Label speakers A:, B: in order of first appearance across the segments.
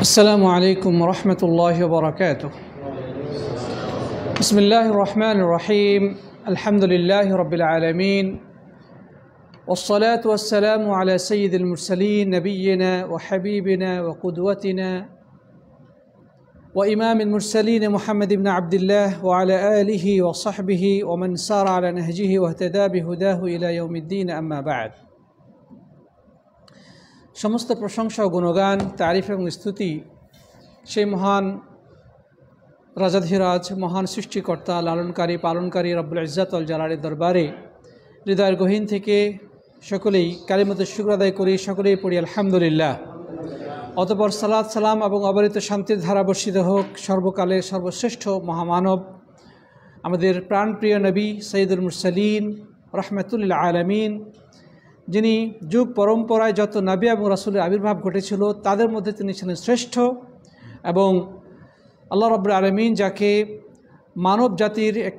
A: السلام عليكم ورحمة الله وبركاته بسم الله الرحمن الرحيم الحمد لله رب العالمين والصلاة والسلام على سيد المرسلين نبينا وحبيبنا وقدوتنا وإمام المرسلين محمد بن عبد الله وعلى آله وصحبه ومن سار على نهجه واهتدى بهداه إلى يوم الدين أما بعد সমস্ত প্রশংসা ও গুণগান তারিফ এবং স্তুতি সেই মহান রাজাধিরাজ মহান সৃষ্টিকর্তা লালনকারী পালনকারী রব্বুল অল জালালের দরবারে হৃদয়ের গহীন থেকে সকলেই কালিমতো শুক্র আদায় করি সকলেই পড়ি আলহামদুলিল্লাহ অতপর সালাদ সালাম এবং অবরিত শান্তির ধারা বর্ষিত হোক সর্বকালের সর্বশ্রেষ্ঠ মহামানব আমাদের প্রাণপ্রিয় নবী সঈদুল মুরসালিন রহমতুল্লাহ আলমিন যিনি যুগ পরম্পরায় যত নাবিয়া এবং রাসুলের আবির্ভাব ঘটেছিল তাদের মধ্যে তিনি ছিলেন শ্রেষ্ঠ এবং আল্লাহ রব আলমিন যাকে মানব জাতির এক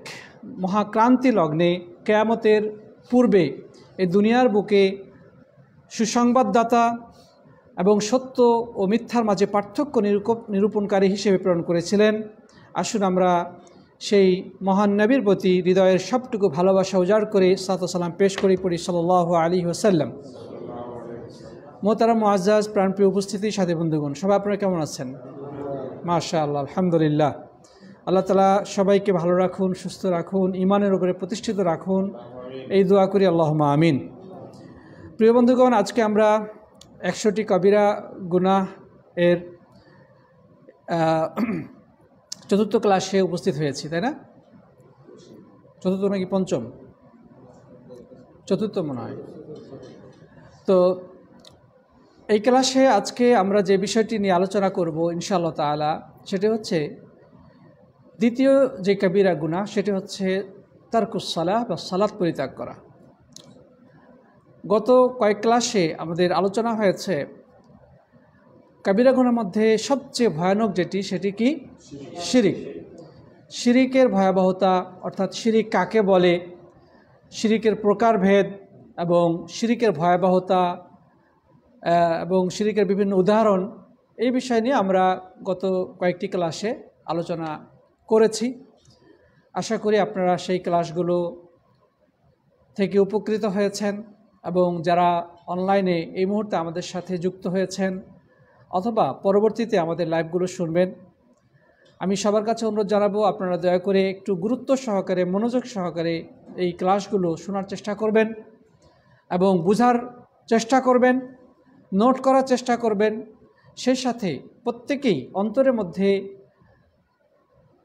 A: মহাক্রান্তি লগ্নে কেয়ামতের পূর্বে এই দুনিয়ার বুকে সুসংবাদদাতা এবং সত্য ও মিথ্যার মাঝে পার্থক্য নিরূপণকারী হিসেবে প্রেরণ করেছিলেন আসুন আমরা সেই মহান নবীর প্রতি হৃদয়ের সবটুকু ভালোবাসা উজাড় করে সালাম পেশ করে পড়ি সাল আলী ওসাল্লাম মোতারাম আজাজ প্রাণপ্রিয় উপস্থিতির সাথে বন্ধুগণ সবাই আপনারা কেমন আছেন মাশা আল্লাহ আলহামদুলিল্লাহ আল্লাহ তালা সবাইকে ভালো রাখুন সুস্থ রাখুন ইমানের উপরে প্রতিষ্ঠিত রাখুন এই দোয়া করি আল্লাহ আমিন প্রিয় বন্ধুগণ আজকে আমরা একশোটি কবিরা গুনাহ এর চতুর্থ ক্লাসে উপস্থিত হয়েছি তাই না চতুর্থ নাকি পঞ্চম চতুর্থ মনে হয় তো এই ক্লাসে আজকে আমরা যে বিষয়টি নিয়ে আলোচনা করব ইনশাআল্লাহ তালা সেটি হচ্ছে দ্বিতীয় যে কবিরা গুণা সেটি হচ্ছে তারকুসালা বা সালাদ পরিত্যাগ করা গত কয়েক ক্লাসে আমাদের আলোচনা হয়েছে কাবিরা গুনার মধ্যে সবচেয়ে ভয়ানক যেটি সেটি কি শিরিক শিরিকের ভয়াবহতা অর্থাৎ শিরিক কাকে বলে শিরিকের প্রকারভেদ এবং শিরিকের ভয়াবহতা এবং শিরিকের বিভিন্ন উদাহরণ এই বিষয় নিয়ে আমরা গত কয়েকটি ক্লাসে আলোচনা করেছি আশা করি আপনারা সেই ক্লাসগুলো থেকে উপকৃত হয়েছেন এবং যারা অনলাইনে এই মুহূর্তে আমাদের সাথে যুক্ত হয়েছেন অথবা পরবর্তীতে আমাদের লাইভগুলো শুনবেন আমি সবার কাছে অনুরোধ জানাবো আপনারা দয়া করে একটু গুরুত্ব সহকারে মনোযোগ সহকারে এই ক্লাসগুলো শোনার চেষ্টা করবেন এবং বুঝার চেষ্টা করবেন নোট করার চেষ্টা করবেন সেই সাথে প্রত্যেকেই অন্তরের মধ্যে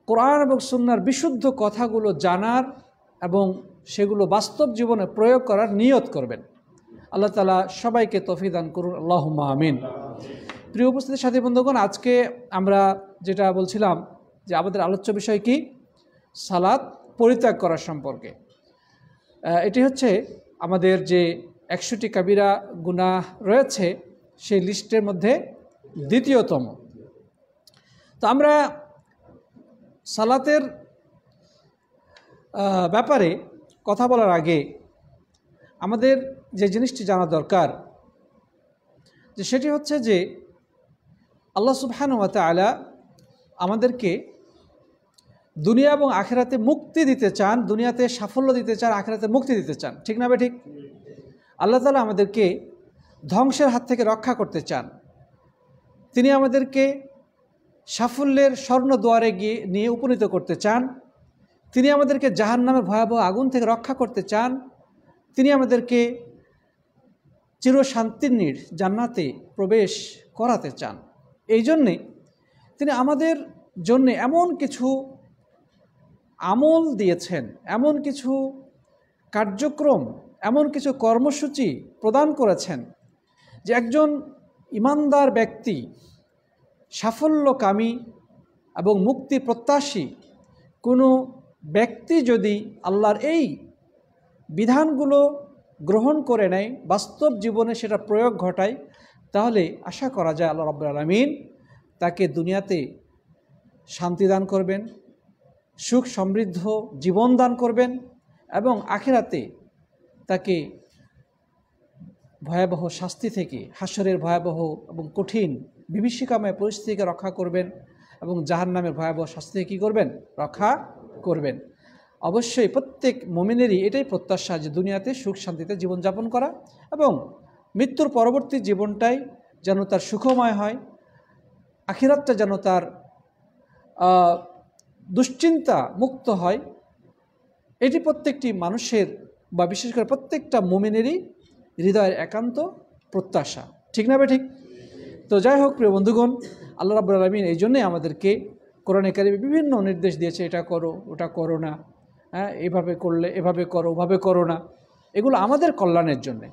A: কোরআন এবং সুন্নার বিশুদ্ধ কথাগুলো জানার এবং সেগুলো বাস্তব জীবনে প্রয়োগ করার নিয়ত করবেন আল্লাহ তালা সবাইকে তফিদান করুন আল্লাহ আমিন প্রিয় উপস্থিতির সাথে বন্ধুগণ আজকে আমরা যেটা বলছিলাম যে আমাদের আলোচ্য বিষয় কি সালাদ পরিত্যাগ করার সম্পর্কে এটি হচ্ছে আমাদের যে একশোটি কাবিরা গুণা রয়েছে সেই লিস্টের মধ্যে দ্বিতীয়তম তো আমরা সালাতের ব্যাপারে কথা বলার আগে আমাদের যে জিনিসটি জানা দরকার যে সেটি হচ্ছে যে আল্লাহ সুবহানুমাতা আলা আমাদেরকে দুনিয়া এবং আখেরাতে মুক্তি দিতে চান দুনিয়াতে সাফল্য দিতে চান আখেরাতে মুক্তি দিতে চান ঠিক না ঠিক আল্লাহ তালা আমাদেরকে ধ্বংসের হাত থেকে রক্ষা করতে চান তিনি আমাদেরকে সাফল্যের স্বর্ণ দুয়ারে গিয়ে নিয়ে উপনীত করতে চান তিনি আমাদেরকে জাহান নামে ভয়াবহ আগুন থেকে রক্ষা করতে চান তিনি আমাদেরকে চিরশান্তির নির জান্নাতে প্রবেশ করাতে চান এই জন্যে তিনি আমাদের জন্য এমন কিছু আমল দিয়েছেন এমন কিছু কার্যক্রম এমন কিছু কর্মসূচি প্রদান করেছেন যে একজন ইমানদার ব্যক্তি সাফল্যকামী এবং মুক্তি প্রত্যাশী কোনো ব্যক্তি যদি আল্লাহর এই বিধানগুলো গ্রহণ করে নেয় বাস্তব জীবনে সেটা প্রয়োগ ঘটায় তাহলে আশা করা যায় আল্লাহ রব্বুল আলমিন তাকে দুনিয়াতে শান্তি দান করবেন সুখ সমৃদ্ধ জীবন দান করবেন এবং আখেরাতে তাকে ভয়াবহ শাস্তি থেকে হাসরের ভয়াবহ এবং কঠিন বিভীষিকাময় পরিস্থিতিকে রক্ষা করবেন এবং জাহার নামের ভয়াবহ শাস্তি থেকে কী করবেন রক্ষা করবেন অবশ্যই প্রত্যেক মোমিনেরই এটাই প্রত্যাশা যে দুনিয়াতে সুখ শান্তিতে জীবনযাপন করা এবং মৃত্যুর পরবর্তী জীবনটাই যেন তার সুখময় হয় আখিরাতটা যেন তার দুশ্চিন্তা মুক্ত হয় এটি প্রত্যেকটি মানুষের বা বিশেষ করে প্রত্যেকটা মোমেনেরই হৃদয়ের একান্ত প্রত্যাশা ঠিক না ঠিক তো যাই হোক প্রিয় বন্ধুগণ আল্লাহ রাবুল আলমিন এই জন্যে আমাদেরকে কোরআন একাডেমি বিভিন্ন নির্দেশ দিয়েছে এটা করো ওটা করো না হ্যাঁ এভাবে করলে এভাবে করো ওভাবে করো না এগুলো আমাদের কল্যাণের জন্যে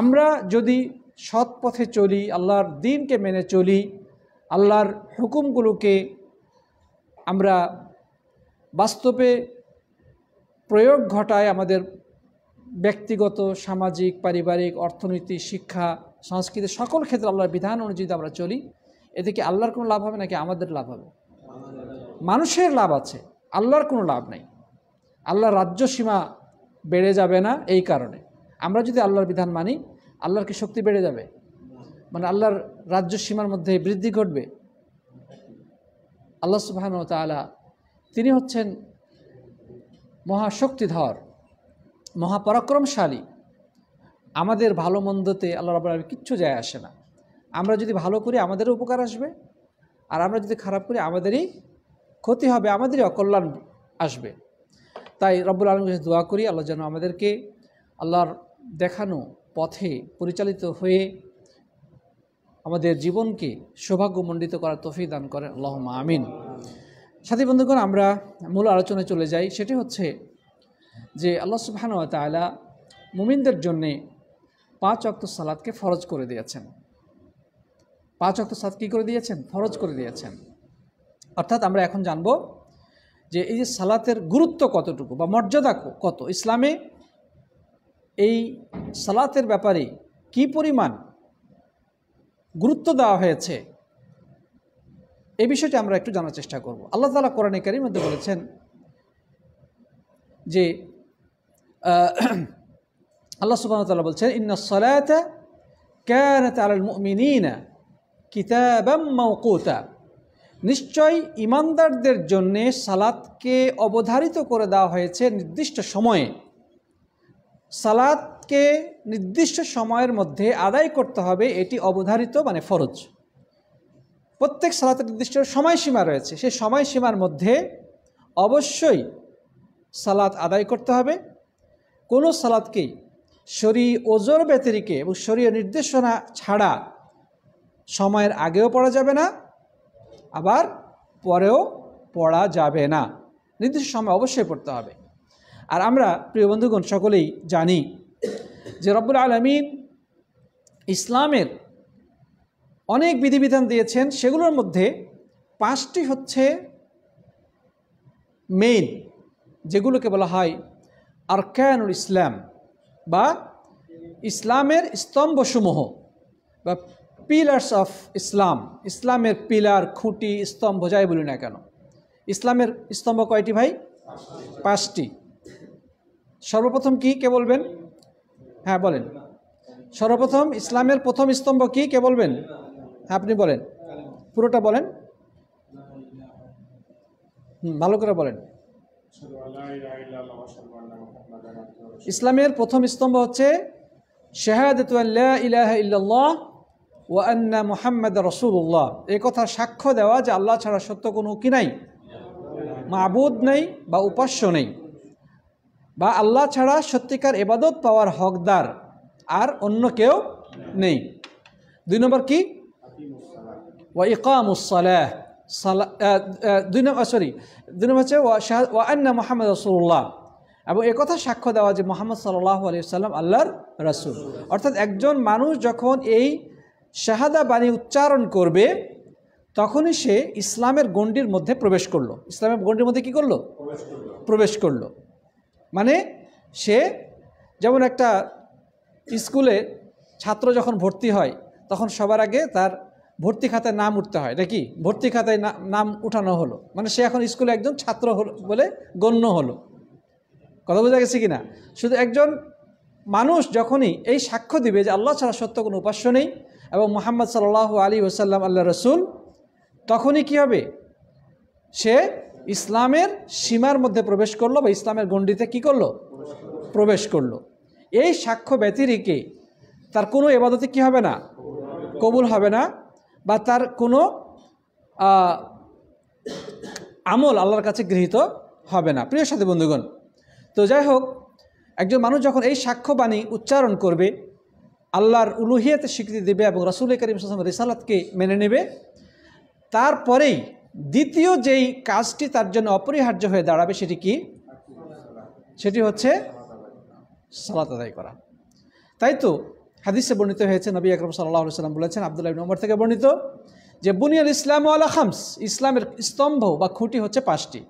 A: আমরা যদি সৎ পথে চলি আল্লাহর দিনকে মেনে চলি আল্লাহর হুকুমগুলোকে আমরা বাস্তবে প্রয়োগ ঘটায় আমাদের ব্যক্তিগত সামাজিক পারিবারিক অর্থনীতি শিক্ষা সংস্কৃতি সকল ক্ষেত্রে আল্লাহর বিধান অনুযায়ী আমরা চলি এদিকে আল্লাহর কোনো লাভ হবে নাকি আমাদের লাভ হবে মানুষের লাভ আছে আল্লাহর কোনো লাভ নেই আল্লাহর রাজ্য সীমা বেড়ে যাবে না এই কারণে আমরা যদি আল্লাহর বিধান মানি আল্লাহর কি শক্তি বেড়ে যাবে মানে আল্লাহর রাজ্য সীমার মধ্যে বৃদ্ধি ঘটবে আল্লাহ সুবাহান তালা তিনি হচ্ছেন মহাশক্তিধর মহাপরাক্রমশালী আমাদের ভালো মন্দতে আল্লাহ রাবুল কিচ্ছু যায় আসে না আমরা যদি ভালো করি আমাদেরও উপকার আসবে আর আমরা যদি খারাপ করি আমাদেরই ক্ষতি হবে আমাদেরই অকল্যাণ আসবে তাই রব্বুল আলম দোয়া করি আল্লাহ যেন আমাদেরকে আল্লাহর দেখানো পথে পরিচালিত হয়ে আমাদের জীবনকে সৌভাগ্যমণ্ডিত করার তফি দান করেন আল্লাহ আমিন সাথী বন্ধুগণ আমরা মূল আলোচনায় চলে যাই সেটি হচ্ছে যে আল্লাহ সুবহান তালা মুমিনদের জন্যে পাঁচ অক্ত সালাদকে ফরজ করে দিয়েছেন পাঁচ অক্ত সালাদ কী করে দিয়েছেন ফরজ করে দিয়েছেন অর্থাৎ আমরা এখন জানব যে এই যে সালাতের গুরুত্ব কতটুকু বা মর্যাদা কত ইসলামে এই সালাতের ব্যাপারে কি পরিমাণ গুরুত্ব দেওয়া হয়েছে এই বিষয়টি আমরা একটু জানার চেষ্টা করব আল্লাহ তালা কোরআন কারির মধ্যে বলেছেন যে আল্লাহ সুবাহ তালা বলছেন ইন্না সলায়তা কেন على المؤمنين كتابا নিশ্চয় ইমানদারদের জন্যে সালাতকে অবধারিত করে দেওয়া হয়েছে নির্দিষ্ট সময়ে সালাদকে নির্দিষ্ট সময়ের মধ্যে আদায় করতে হবে এটি অবধারিত মানে ফরজ প্রত্যেক সালাতের নির্দিষ্ট সময়সীমা রয়েছে সেই সময়সীমার মধ্যে অবশ্যই সালাত আদায় করতে হবে কোনো সালাদকেই শরী ওজোর ব্যতিরিকে এবং শরীয় নির্দেশনা ছাড়া সময়ের আগেও পড়া যাবে না আবার পরেও পড়া যাবে না নির্দিষ্ট সময় অবশ্যই পড়তে হবে আর আমরা প্রিয় বন্ধুগণ সকলেই জানি যে রব্বুল আলমিন ইসলামের অনেক বিধিবিধান দিয়েছেন সেগুলোর মধ্যে পাঁচটি হচ্ছে মেইন যেগুলোকে বলা হয় আরকায়নুল ইসলাম বা ইসলামের স্তম্ভসমূহ বা পিলার্স অফ ইসলাম ইসলামের পিলার খুঁটি স্তম্ভ যাই বলি না কেন ইসলামের স্তম্ভ কয়টি ভাই পাঁচটি সর্বপ্রথম কি কে বলবেন হ্যাঁ বলেন সর্বপ্রথম ইসলামের প্রথম স্তম্ভ কি কে বলবেন হ্যাঁ আপনি বলেন পুরোটা বলেন হুম ভালো করে বলেন ইসলামের প্রথম স্তম্ভ হচ্ছে শেহাদ ও রসুল্লাহ এ কথা সাক্ষ্য দেওয়া যে আল্লাহ ছাড়া সত্য কোনো কি নাই মাবুদ নেই বা উপাস্য নেই বা আল্লাহ ছাড়া সত্যিকার এবাদত পাওয়ার হকদার আর অন্য কেউ নেই দুই নম্বর কি ওয়া ইকামুসালাহ দুই নম্বর সরি দুই নম্বর হচ্ছে ওয়া আন্না মোহাম্মদ রসুল্লাহ এবং একথা সাক্ষ্য দেওয়া যে মোহাম্মদ সাল্লাহ আলি সাল্লাম আল্লাহর রসুল অর্থাৎ একজন মানুষ যখন এই শাহাদা বাণী উচ্চারণ করবে তখনই সে ইসলামের গণ্ডির মধ্যে প্রবেশ করলো ইসলামের গণ্ডির মধ্যে কি করলো প্রবেশ করলো মানে সে যেমন একটা স্কুলে ছাত্র যখন ভর্তি হয় তখন সবার আগে তার ভর্তি খাতায় নাম উঠতে হয় নাকি ভর্তি খাতায় নাম উঠানো হলো মানে সে এখন স্কুলে একজন ছাত্র বলে গণ্য হলো কথা বোঝা গেছে কি না শুধু একজন মানুষ যখনই এই সাক্ষ্য দিবে যে আল্লাহ ছাড়া সত্য কোনো উপাস্য নেই এবং মোহাম্মদ সাল্লাহ আলী ওসাল্লাম আল্লাহ রসুল তখনই কি হবে সে ইসলামের সীমার মধ্যে প্রবেশ করলো বা ইসলামের গণ্ডিতে কি করলো প্রবেশ করলো এই সাক্ষ্য ব্যতিরিকে তার কোনো এবাদতে কি হবে না কবুল হবে না বা তার কোনো আমল আল্লাহর কাছে গৃহীত হবে না প্রিয় সাথে বন্ধুগণ তো যাই হোক একজন মানুষ যখন এই সাক্ষ্যবাণী উচ্চারণ করবে আল্লাহর উলুহিয়াতে স্বীকৃতি দেবে এবং রাসুল করিম সালাম রিসালাতকে মেনে নেবে তারপরেই দ্বিতীয় যেই কাজটি তার জন্য অপরিহার্য হয়ে দাঁড়াবে সেটি কি সেটি হচ্ছে সালাত আদায় করা তাই তো হাদিসে বর্ণিত হয়েছে নবী আকরম সাল্লাহ সাল্লাম বলেছেন আবদুল্লাহ নম্বর থেকে বর্ণিত যে বুনিয়াল ইসলাম আল্লাহ খামস ইসলামের স্তম্ভ বা খুঁটি হচ্ছে পাঁচটি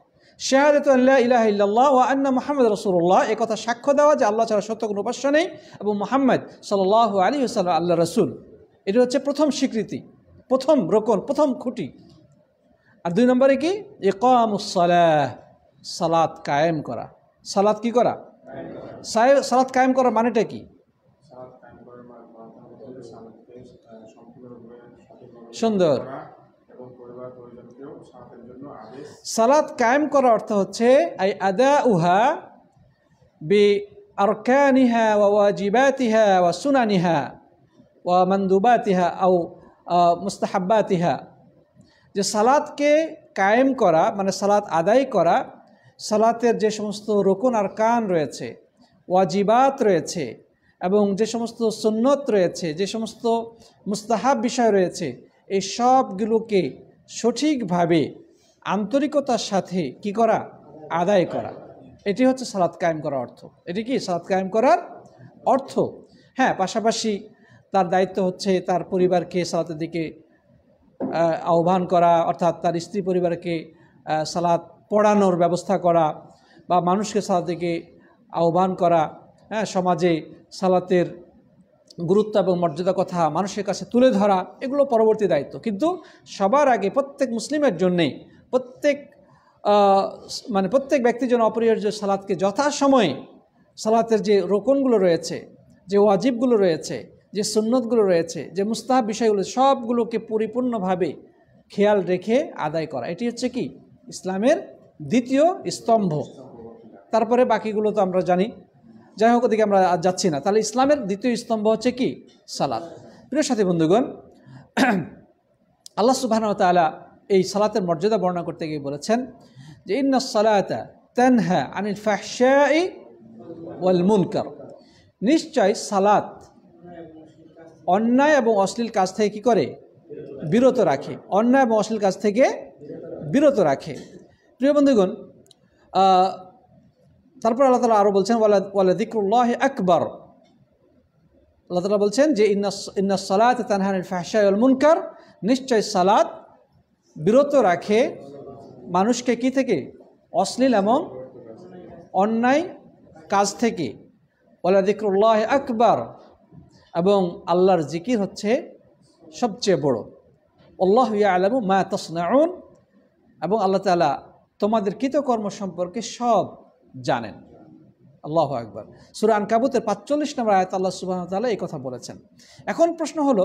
A: শেহারত আল্লাহ ইলাহ ইল্লাহ ও আন্না মোহাম্মদ রসুল্লাহ এ কথা সাক্ষ্য দেওয়া যে আল্লাহ ছাড়া সত্য কোনো উপাস্য নেই এবং মোহাম্মদ সাল্লাহ আলী সাল্লাহ আল্লাহ রসুল এটি হচ্ছে প্রথম স্বীকৃতি প্রথম রোকন প্রথম খুঁটি আর দুই নম্বরে কি ইকামুসালাহ সালাত কায়েম করা সালাত কি করা সালাত কায়েম করার মানেটা কি সুন্দর সালাত কায়েম করা অর্থ হচ্ছে আই আদা উহা বি আরকানিহা ওয়াজিবাতিহা ওয়া সুনানিহা ওয়া মন্দুবাতিহা আও মুস্তাহাব্বাতিহা যে সালাদকে কায়েম করা মানে সালাদ আদায় করা সালাতের যে সমস্ত রোকন আর কান রয়েছে ওয়াজিবাত রয়েছে এবং যে সমস্ত সুন্নত রয়েছে যে সমস্ত মুস্তাহাব বিষয় রয়েছে এই সবগুলোকে সঠিকভাবে আন্তরিকতার সাথে কি করা আদায় করা এটি হচ্ছে সালাদ কায়েম করার অর্থ এটি কি সালাদ কায়েম করার অর্থ হ্যাঁ পাশাপাশি তার দায়িত্ব হচ্ছে তার পরিবারকে সালাতের দিকে আহ্বান করা অর্থাৎ তার স্ত্রী পরিবারকে সালাদ পড়ানোর ব্যবস্থা করা বা মানুষকে সালাদ থেকে আহ্বান করা হ্যাঁ সমাজে সালাতের গুরুত্ব এবং মর্যাদা কথা মানুষের কাছে তুলে ধরা এগুলো পরবর্তী দায়িত্ব কিন্তু সবার আগে প্রত্যেক মুসলিমের জন্যে প্রত্যেক মানে প্রত্যেক ব্যক্তির জন্য অপরিহার্য সালাদকে যথাসময়ে সালাতের যে রোকনগুলো রয়েছে যে ওয়াজিবগুলো রয়েছে যে সুন্নতগুলো রয়েছে যে মুস্তাহাব বিষয়গুলো সবগুলোকে পরিপূর্ণভাবে খেয়াল রেখে আদায় করা এটি হচ্ছে কি ইসলামের দ্বিতীয় স্তম্ভ তারপরে বাকিগুলো তো আমরা জানি যাই হোক ওদিকে আমরা আর যাচ্ছি না তাহলে ইসলামের দ্বিতীয় স্তম্ভ হচ্ছে কি সালাদ প্রিয় সাথী বন্ধুগণ আল্লাহ সুবাহ তালা এই সালাতের মর্যাদা বর্ণনা করতে গিয়ে বলেছেন যে ইন্না সালাতা হ্যাঁ আনিল ফ্যাশাই ওয়াল মুনকার নিশ্চয় সালাত অন্যায় এবং অশ্লীল কাজ থেকে কি করে বিরত রাখে অন্যায় এবং অশ্লীল কাজ থেকে বিরত রাখে প্রিয় বন্ধুগণ তারপর আল্লাহ তালা আরও বলছেন ওয়ালা দিকুল্লাহ আকবর আল্লাহ তালা বলছেন যে ইন্না ইন্না সালাত তানহানিল ফাহসাউল মুনকার নিশ্চয় সালাত বিরত রাখে মানুষকে কি থেকে অশ্লীল এবং অন্যায় কাজ থেকে ওলা দিকরুল্লাহ আকবর এবং আল্লাহর জিকির হচ্ছে সবচেয়ে বড় আল্লাহ আলম মা তসনাউন এবং আল্লাহ তালা তোমাদের কৃতকর্ম সম্পর্কে সব জানেন আল্লাহ একবার সুরান কাবুতের পাঁচচল্লিশ নম্বর আয়াত আল্লাহ সুবাহ তাল্লাহ এই কথা বলেছেন এখন প্রশ্ন হলো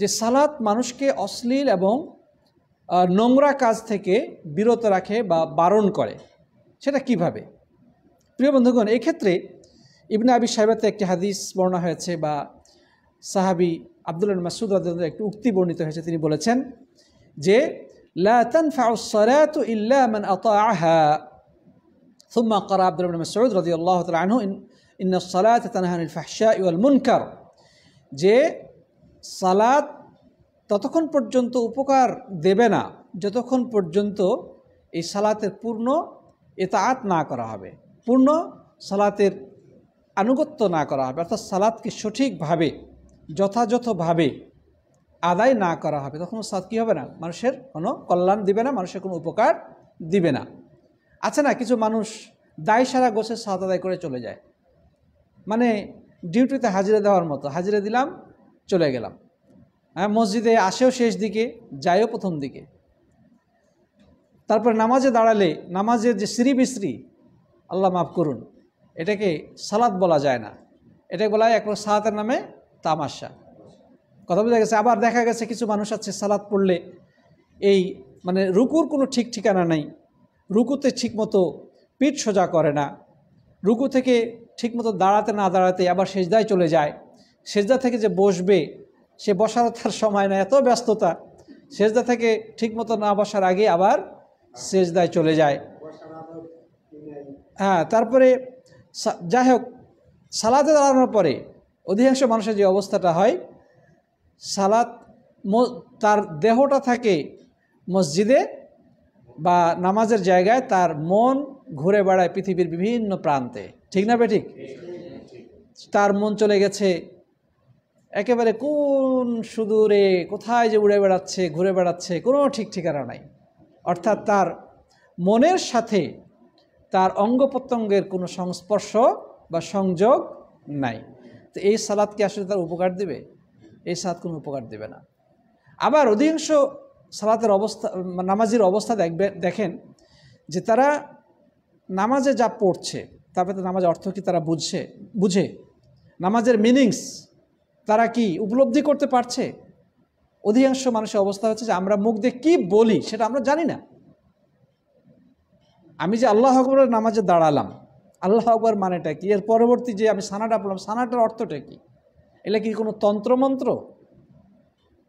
A: যে সালাত মানুষকে অশ্লীল এবং নোংরা কাজ থেকে বিরত রাখে বা বারণ করে সেটা কিভাবে প্রিয় বন্ধুগণ এক্ষেত্রে ইবনে আবি সাহেবাতে একটি হাদিস বর্ণনা হয়েছে বা সাহাবি আবদুল্লাহ মাসুদ রাদ একটি উক্তি বর্ণিত হয়েছে তিনি বলেছেন যে ثم যে সালাত ততক্ষণ পর্যন্ত উপকার দেবে না যতক্ষণ পর্যন্ত এই সালাতের পূর্ণ এতাত না করা হবে পূর্ণ সালাতের আনুগত্য না করা হবে অর্থাৎ সালাতকে সঠিকভাবে যথাযথভাবে আদায় না করা হবে তখন সাদ কী হবে না মানুষের কোনো কল্যাণ দিবে না মানুষের কোনো উপকার দিবে না আছে না কিছু মানুষ দায় সারা গোছে সাদ আদায় করে চলে যায় মানে ডিউটিতে হাজিরা দেওয়ার মতো হাজিরা দিলাম চলে গেলাম হ্যাঁ মসজিদে আসেও শেষ দিকে যায়ও প্রথম দিকে তারপর নামাজে দাঁড়ালে নামাজের যে শ্রী বিশ্রী আল্লাহ মাফ করুন এটাকে সালাদ বলা যায় না এটাকে বলা হয় একবার সালাতের নামে তামাশা কথা বোঝা গেছে আবার দেখা গেছে কিছু মানুষ আছে সালাদ পড়লে এই মানে রুকুর কোনো ঠিক ঠিকানা নেই রুকুতে ঠিকমতো পিঠ সোজা করে না রুকু থেকে ঠিকমতো দাঁড়াতে না দাঁড়াতে আবার সেজদায় চলে যায় সেজদা থেকে যে বসবে সে বসার তার সময় না এত ব্যস্ততা সেজদা থেকে ঠিকমতো না বসার আগে আবার সেজদায় চলে যায় হ্যাঁ তারপরে যাই হোক সালাতে দাঁড়ানোর পরে অধিকাংশ মানুষের যে অবস্থাটা হয় সালাত তার দেহটা থাকে মসজিদে বা নামাজের জায়গায় তার মন ঘুরে বেড়ায় পৃথিবীর বিভিন্ন প্রান্তে ঠিক না বেঠিক তার মন চলে গেছে একেবারে কোন সুদূরে কোথায় যে উড়ে বেড়াচ্ছে ঘুরে বেড়াচ্ছে কোনো ঠিক ঠিকানা নাই অর্থাৎ তার মনের সাথে তার অঙ্গ প্রত্যঙ্গের কোনো সংস্পর্শ বা সংযোগ নাই তো এই সালাদ কি আসলে তার উপকার দেবে এই সালাদ কোনো উপকার দেবে না আবার অধিকাংশ সালাতের অবস্থা নামাজির অবস্থা দেখবে দেখেন যে তারা নামাজে যা পড়ছে তারপরে তো নামাজ অর্থ কি তারা বুঝছে বুঝে নামাজের মিনিংস তারা কি উপলব্ধি করতে পারছে অধিকাংশ মানুষের অবস্থা হচ্ছে যে আমরা মুখ দিয়ে কী বলি সেটা আমরা জানি না আমি যে আল্লাহ আকবরের নামাজে দাঁড়ালাম আল্লাহ আকবর মানেটা কি এর পরবর্তী যে আমি সানাটা পড়লাম সানাটার অর্থটা কি এটা কি কোনো তন্ত্রমন্ত্র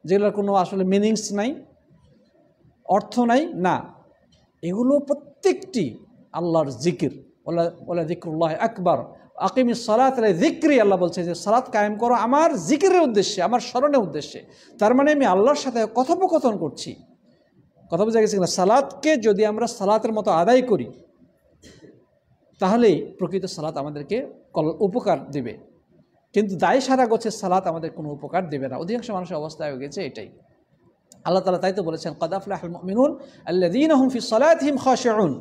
A: যেগুলোর কোনো আসলে মিনিংস নাই অর্থ নাই না এগুলো প্রত্যেকটি আল্লাহর জিকির ওলা জিক্রুল্লাহ আকবর আকিমি সালাত জিক্রি আল্লাহ বলছে যে সালাত কায়েম করো আমার জিকিরের উদ্দেশ্যে আমার স্মরণের উদ্দেশ্যে তার মানে আমি আল্লাহর সাথে কথোপকথন করছি কথা বোঝা গেছে কিনা সালাদকে যদি আমরা সালাতের মতো আদায় করি তাহলেই প্রকৃত সালাত আমাদেরকে কল উপকার দেবে কিন্তু দায় সারা গোছের সালাত আমাদের কোনো উপকার দেবে না অধিকাংশ মানুষের অবস্থায় হয়ে গেছে এটাই আল্লাহ তালা তাই তো বলেছেন কদাফলাহ মিনুন আল্লাদিন হমফি হিম খসেউন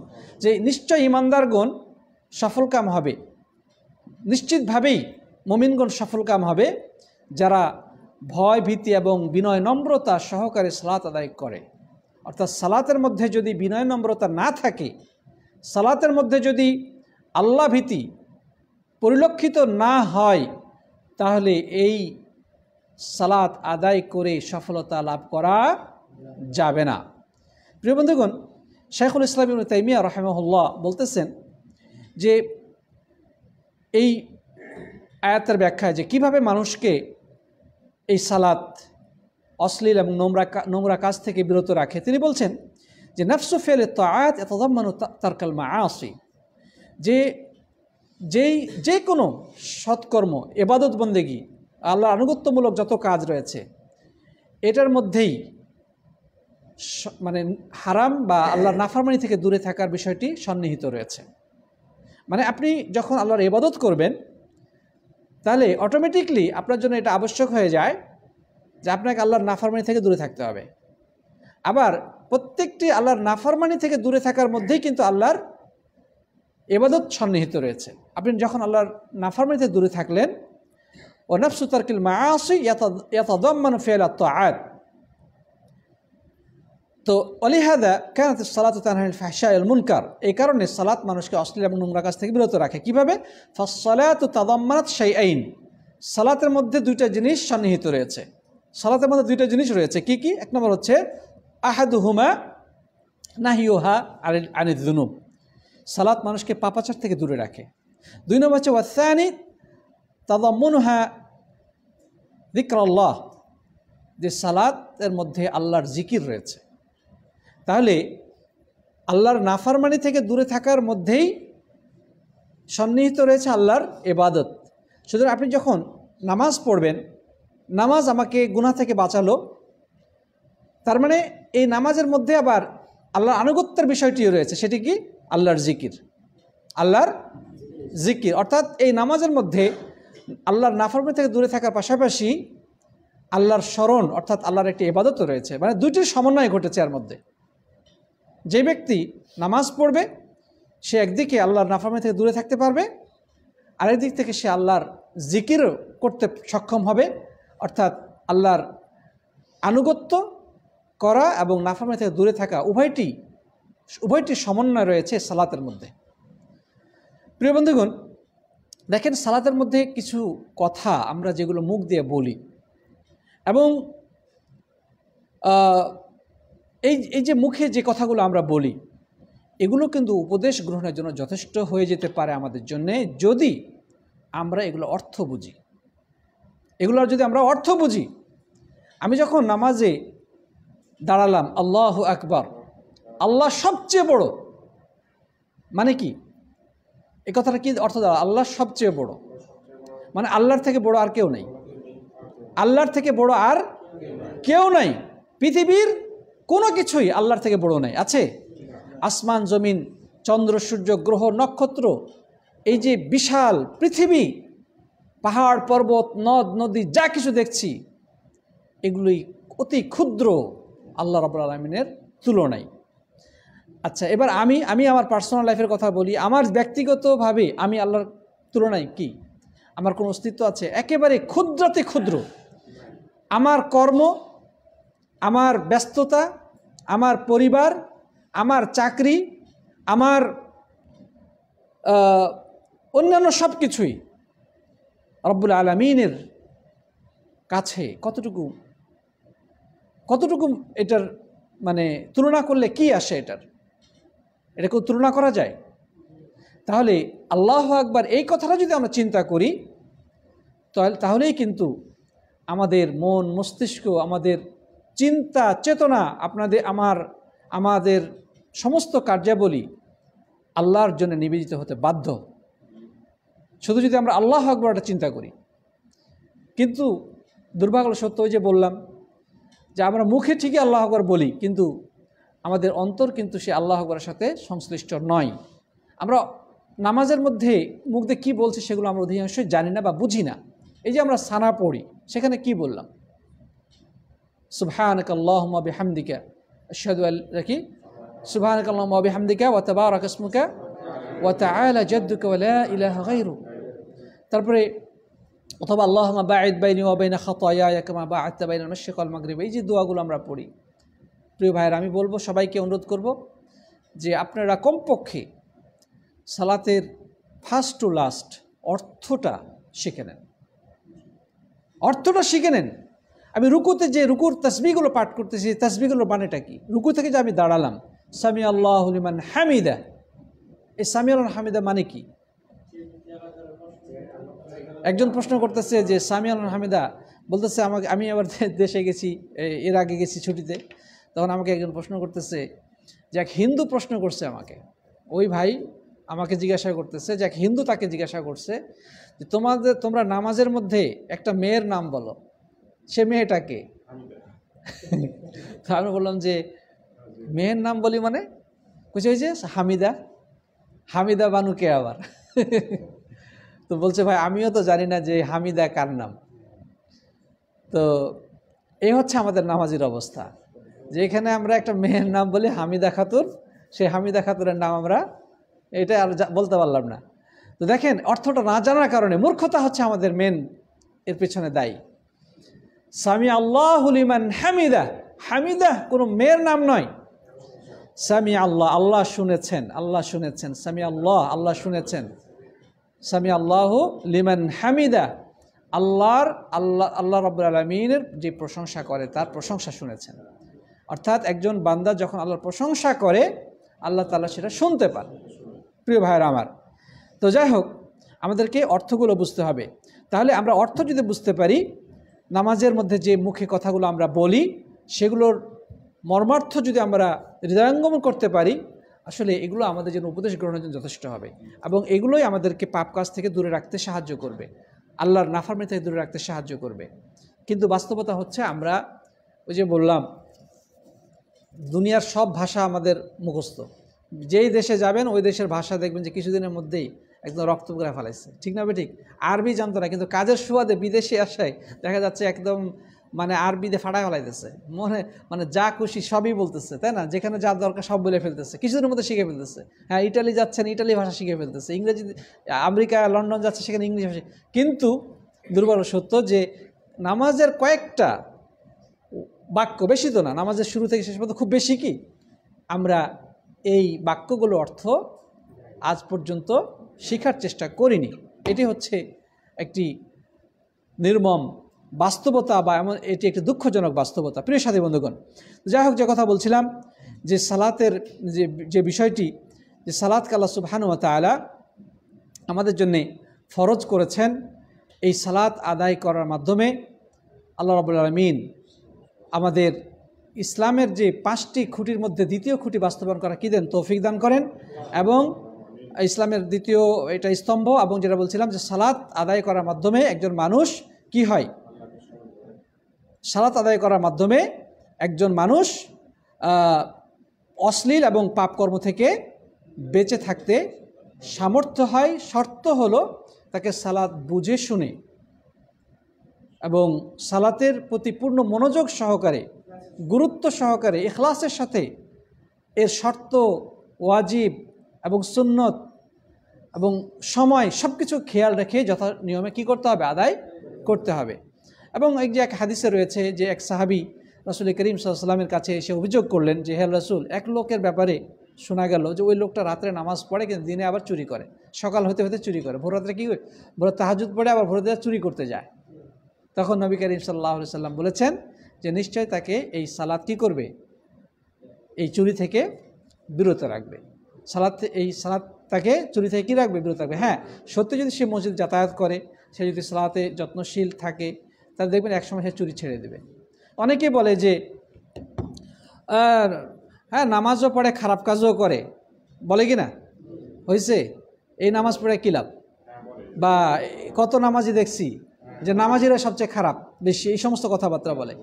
A: যে নিশ্চয় ইমানদারগণ সফলকাম হবে নিশ্চিতভাবেই মমিনগণ সফলকাম হবে যারা ভয় ভীতি এবং বিনয় নম্রতা সহকারে সালাত আদায় করে অর্থাৎ সালাতের মধ্যে যদি বিনয় নম্রতা না থাকে সালাতের মধ্যে যদি আল্লাহ ভীতি পরিলক্ষিত না হয় তাহলে এই সালাত আদায় করে সফলতা লাভ করা যাবে না প্রিয় বন্ধুগণ শেখুল ইসলাম তাইমিয়া রহমহল্লা বলতেছেন যে এই আয়াতের ব্যাখ্যায় যে কিভাবে মানুষকে এই সালাত অশ্লীল এবং নোংরা নোংরা কাজ থেকে বিরত রাখে তিনি বলছেন যে নফসু ফেলে তো আয়াত এত মানুষ তারকালমা আসি যে যেই যে কোনো সৎকর্ম এবাদত বন্দেগি আল্লাহর আনুগত্যমূলক যত কাজ রয়েছে এটার মধ্যেই মানে হারাম বা আল্লাহর নাফারমানি থেকে দূরে থাকার বিষয়টি সন্নিহিত রয়েছে মানে আপনি যখন আল্লাহর এবাদত করবেন তাহলে অটোমেটিকলি আপনার জন্য এটা আবশ্যক হয়ে যায় যে আপনাকে আল্লাহর নাফারমানি থেকে দূরে থাকতে হবে আবার প্রত্যেকটি আল্লাহর নাফারমানি থেকে দূরে থাকার মধ্যেই কিন্তু আল্লাহর এবাদত সন্নিহিত রয়েছে আপনি যখন আল্লাহর নাফারমিতে দূরে থাকলেন ও নফসু তার্কিল মাসি ইয়াতাদম্মান ফেল তো অলিহাদা কেন সালাত তানহিল ফাহশা মুনকার এই কারণে সালাত মানুষকে অশ্লীল এবং নোংরা কাছ থেকে বিরত রাখে কীভাবে ফসলাত তাদম্মানাত সেই আইন সালাতের মধ্যে দুইটা জিনিস সন্নিহিত রয়েছে সালাতের মধ্যে দুইটা জিনিস রয়েছে কি কি এক নম্বর হচ্ছে আহাদু হুমা নাহিউহা আনিদ সালাত মানুষকে পাপাচার থেকে দূরে রাখে দুই নম্বর হচ্ছে ওয়াসানি তাদমনহা জিক্রাল্লাহ যে সালাতের মধ্যে আল্লাহর জিকির রয়েছে তাহলে আল্লাহর নাফারমানি থেকে দূরে থাকার মধ্যেই সন্নিহিত রয়েছে আল্লাহর এবাদত সুতরাং আপনি যখন নামাজ পড়বেন নামাজ আমাকে গুণা থেকে বাঁচালো তার মানে এই নামাজের মধ্যে আবার আল্লাহর আনুগত্যের বিষয়টিও রয়েছে সেটি কি আল্লাহর জিকির আল্লাহর জিকির অর্থাৎ এই নামাজের মধ্যে আল্লাহর নাফরমে থেকে দূরে থাকার পাশাপাশি আল্লাহর স্মরণ অর্থাৎ আল্লাহর একটি এবাদতও রয়েছে মানে দুইটির সমন্বয় ঘটেছে এর মধ্যে যে ব্যক্তি নামাজ পড়বে সে একদিকে আল্লাহর নাফরমে থেকে দূরে থাকতে পারবে আরেক দিক থেকে সে আল্লাহর জিকিরও করতে সক্ষম হবে অর্থাৎ আল্লাহর আনুগত্য করা এবং নাফরমে থেকে দূরে থাকা উভয়টি উভয়টি সমন্বয় রয়েছে সালাতের মধ্যে প্রিয় বন্ধুগণ দেখেন সালাতের মধ্যে কিছু কথা আমরা যেগুলো মুখ দিয়ে বলি এবং এই এই যে মুখে যে কথাগুলো আমরা বলি এগুলো কিন্তু উপদেশ গ্রহণের জন্য যথেষ্ট হয়ে যেতে পারে আমাদের জন্যে যদি আমরা এগুলো অর্থ বুঝি এগুলোর যদি আমরা অর্থ বুঝি আমি যখন নামাজে দাঁড়ালাম আল্লাহ আকবার আল্লাহ সবচেয়ে বড় মানে কি এ কথাটা কি অর্থ দাঁড়া আল্লাহ সবচেয়ে বড় মানে আল্লাহর থেকে বড় আর কেউ নেই আল্লাহর থেকে বড় আর কেউ নাই পৃথিবীর কোনো কিছুই আল্লাহর থেকে বড় নাই আছে আসমান জমিন চন্দ্র সূর্য গ্রহ নক্ষত্র এই যে বিশাল পৃথিবী পাহাড় পর্বত নদ নদী যা কিছু দেখছি এগুলোই অতি ক্ষুদ্র আল্লাহ রব আলমিনের তুলনায় আচ্ছা এবার আমি আমি আমার পার্সোনাল লাইফের কথা বলি আমার ব্যক্তিগতভাবে আমি আল্লাহর তুলনায় কি আমার কোনো অস্তিত্ব আছে একেবারে ক্ষুদ্রতে ক্ষুদ্র আমার কর্ম আমার ব্যস্ততা আমার পরিবার আমার চাকরি আমার অন্যান্য সব কিছুই রব্বুল আলমিনের কাছে কতটুকু কতটুকু এটার মানে তুলনা করলে কি আসে এটার এটা কেউ তুলনা করা যায় তাহলে আল্লাহ আকবার এই কথাটা যদি আমরা চিন্তা করি তাহলেই কিন্তু আমাদের মন মস্তিষ্ক আমাদের চিন্তা চেতনা আপনাদের আমার আমাদের সমস্ত কার্যাবলী আল্লাহর জন্য নিবেদিত হতে বাধ্য শুধু যদি আমরা আল্লাহ একটা চিন্তা করি কিন্তু দুর্ভাগ্য সত্য যে বললাম যে আমরা মুখে ঠিকই আল্লাহ আকবর বলি কিন্তু আমাদের অন্তর কিন্তু সে আল্লাহ আকবরের সাথে সংশ্লিষ্ট নয় আমরা নামাজের মধ্যে মুখ দিয়ে বলছে সেগুলো আমরা অধিকাংশই জানি না বা বুঝি না এই যে আমরা সানা পড়ি সেখানে কি বললাম সুবহানক মবি হামদিকা আশহাদু রাখি সুবহানক আল্লাহমা বেহামদিকা ওয়াতাবা রাকাসমুকা ওয়াতা আলা জদ্দুকা ওয়ালা ইলাহা গাইরু তারপরে অথবা আল্লাহ বাঈদ বাইনি ওয়া বাইনা খাতায়া ইয়াকমা বা বাইনা বাইন ওয়াল মাগরিব এই যে দোয়াগুলো আমরা পড়ি প্রিয় ভাইয়ের আমি বলবো সবাইকে অনুরোধ করব যে আপনারা কমপক্ষে সালাতের ফার্স্ট টু লাস্ট অর্থটা শিখে নেন অর্থটা শিখে নেন আমি রুকুতে যে রুকুর তসবিগুলো পাঠ করতেছি তসবিগুলোর মানেটা কি রুকু থেকে যে আমি দাঁড়ালাম সামি আল্লাহলিমান হামিদা এই সামি আল্লাহ হামিদা মানে কি একজন প্রশ্ন করতেছে যে সামি আল্লাহ হামিদা বলতেছে আমাকে আমি আবার দেশে গেছি এর আগে গেছি ছুটিতে তখন আমাকে একজন প্রশ্ন করতেছে যে এক হিন্দু প্রশ্ন করছে আমাকে ওই ভাই আমাকে জিজ্ঞাসা করতেছে যে এক হিন্দু তাকে জিজ্ঞাসা করছে যে তোমাদের তোমরা নামাজের মধ্যে একটা মেয়ের নাম বলো সে মেয়েটাকে আমি বললাম যে মেয়ের নাম বলি মানে কুচি যে হামিদা হামিদা বানুকে আবার তো বলছে ভাই আমিও তো জানি না যে হামিদা কার নাম তো এই হচ্ছে আমাদের নামাজির অবস্থা যে এখানে আমরা একটা মেয়ের নাম বলি হামিদা খাতুর সেই হামিদা খাতুরের নাম আমরা এটা আর বলতে পারলাম না তো দেখেন অর্থটা না জানার কারণে মূর্খতা হচ্ছে আমাদের মেন এর পেছনে দায়ী সামি আল্লাহলিমান হামিদা হামিদা কোনো মেয়ের নাম নয় সামি আল্লাহ আল্লাহ শুনেছেন আল্লাহ শুনেছেন সামি আল্লাহ আল্লাহ শুনেছেন সামি আল্লাহ লিমান হামিদা আল্লাহর আল্লাহ আল্লাহ রবুল আলমিনের যে প্রশংসা করে তার প্রশংসা শুনেছেন অর্থাৎ একজন বান্দা যখন আল্লাহর প্রশংসা করে আল্লাহ তালা সেটা শুনতে পান প্রিয় ভাইয়ের আমার তো যাই হোক আমাদেরকে অর্থগুলো বুঝতে হবে তাহলে আমরা অর্থ যদি বুঝতে পারি নামাজের মধ্যে যে মুখে কথাগুলো আমরা বলি সেগুলোর মর্মার্থ যদি আমরা হৃদয়ঙ্গম করতে পারি আসলে এগুলো আমাদের জন্য উপদেশ গ্রহণের জন্য যথেষ্ট হবে এবং এগুলোই আমাদেরকে পাপ কাজ থেকে দূরে রাখতে সাহায্য করবে আল্লাহর নাফারমি থেকে দূরে রাখতে সাহায্য করবে কিন্তু বাস্তবতা হচ্ছে আমরা ওই যে বললাম দুনিয়ার সব ভাষা আমাদের মুখস্থ যেই দেশে যাবেন ওই দেশের ভাষা দেখবেন যে কিছুদিনের মধ্যেই একদম রক্ত করে ফেলাইছে ঠিক না ঠিক আরবি জানতো না কিন্তু কাজের সুবাদে বিদেশে আসায় দেখা যাচ্ছে একদম মানে আরবিতে ফাটায় ফেলাইতেছে মনে মানে যা খুশি সবই বলতেছে তাই না যেখানে যা দরকার সব বলে ফেলতেছে কিছুদিনের মধ্যে শিখে ফেলতেছে হ্যাঁ ইটালি যাচ্ছেন ইটালি ভাষা শিখে ফেলতেছে ইংরেজি আমেরিকা লন্ডন যাচ্ছে সেখানে ইংলিশ ভাষা কিন্তু দুর্বল সত্য যে নামাজের কয়েকটা বাক্য বেশি তো না নামাজের শুরু থেকে শেষ পর্যন্ত খুব বেশি কি আমরা এই বাক্যগুলো অর্থ আজ পর্যন্ত শেখার চেষ্টা করিনি এটি হচ্ছে একটি নির্মম বাস্তবতা বা এমন এটি একটি দুঃখজনক বাস্তবতা প্রিয় সাথী বন্ধুগণ যাই হোক যে কথা বলছিলাম যে সালাতের যে যে বিষয়টি যে সালাত আল্লাহ সুবহানু তালা আমাদের জন্যে ফরজ করেছেন এই সালাত আদায় করার মাধ্যমে আল্লাহ রবুল আলমিন আমাদের ইসলামের যে পাঁচটি খুঁটির মধ্যে দ্বিতীয় খুঁটি বাস্তবায়ন করা কী দেন তৌফিক দান করেন এবং ইসলামের দ্বিতীয় এটা স্তম্ভ এবং যেটা বলছিলাম যে সালাত আদায় করার মাধ্যমে একজন মানুষ কি হয় সালাত আদায় করার মাধ্যমে একজন মানুষ অশ্লীল এবং পাপকর্ম থেকে বেঁচে থাকতে সামর্থ্য হয় শর্ত হলো তাকে সালাদ বুঝে শুনে এবং সালাতের প্রতি পূর্ণ মনোযোগ সহকারে গুরুত্ব সহকারে এখলাসের সাথে এর শর্ত ওয়াজিব এবং সুন্নত এবং সময় সব কিছু খেয়াল রেখে যথা নিয়মে কী করতে হবে আদায় করতে হবে এবং এই যে এক হাদিসে রয়েছে যে এক সাহাবি রাসুল করিম সাল্লামের কাছে এসে অভিযোগ করলেন যে হেল রাসুল এক লোকের ব্যাপারে শোনা গেল যে ওই লোকটা রাত্রে নামাজ পড়ে কিন্তু দিনে আবার চুরি করে সকাল হতে হতে চুরি করে ভোর রাত্রে কী ভোর তাহাজুদ পড়ে আবার ভোর চুরি করতে যায় তখন নবী করিম সাল্লাহ সাল্লাম বলেছেন যে নিশ্চয় তাকে এই সালাদ কী করবে এই চুরি থেকে বিরত রাখবে সালাদ এই সালাদ তাকে চুরি থেকে কী রাখবে বিরত রাখবে হ্যাঁ সত্যি যদি সে মসজিদ যাতায়াত করে সে যদি সালাতে যত্নশীল থাকে তাহলে দেখবেন একসময় সে চুরি ছেড়ে দেবে অনেকে বলে যে হ্যাঁ নামাজও পড়ে খারাপ কাজও করে বলে কি না হয়েছে এই নামাজ পড়ে কী লাভ বা কত নামাজই দেখছি যে নামাজিরা সবচেয়ে খারাপ বেশি এই সমস্ত কথাবার্তা বলে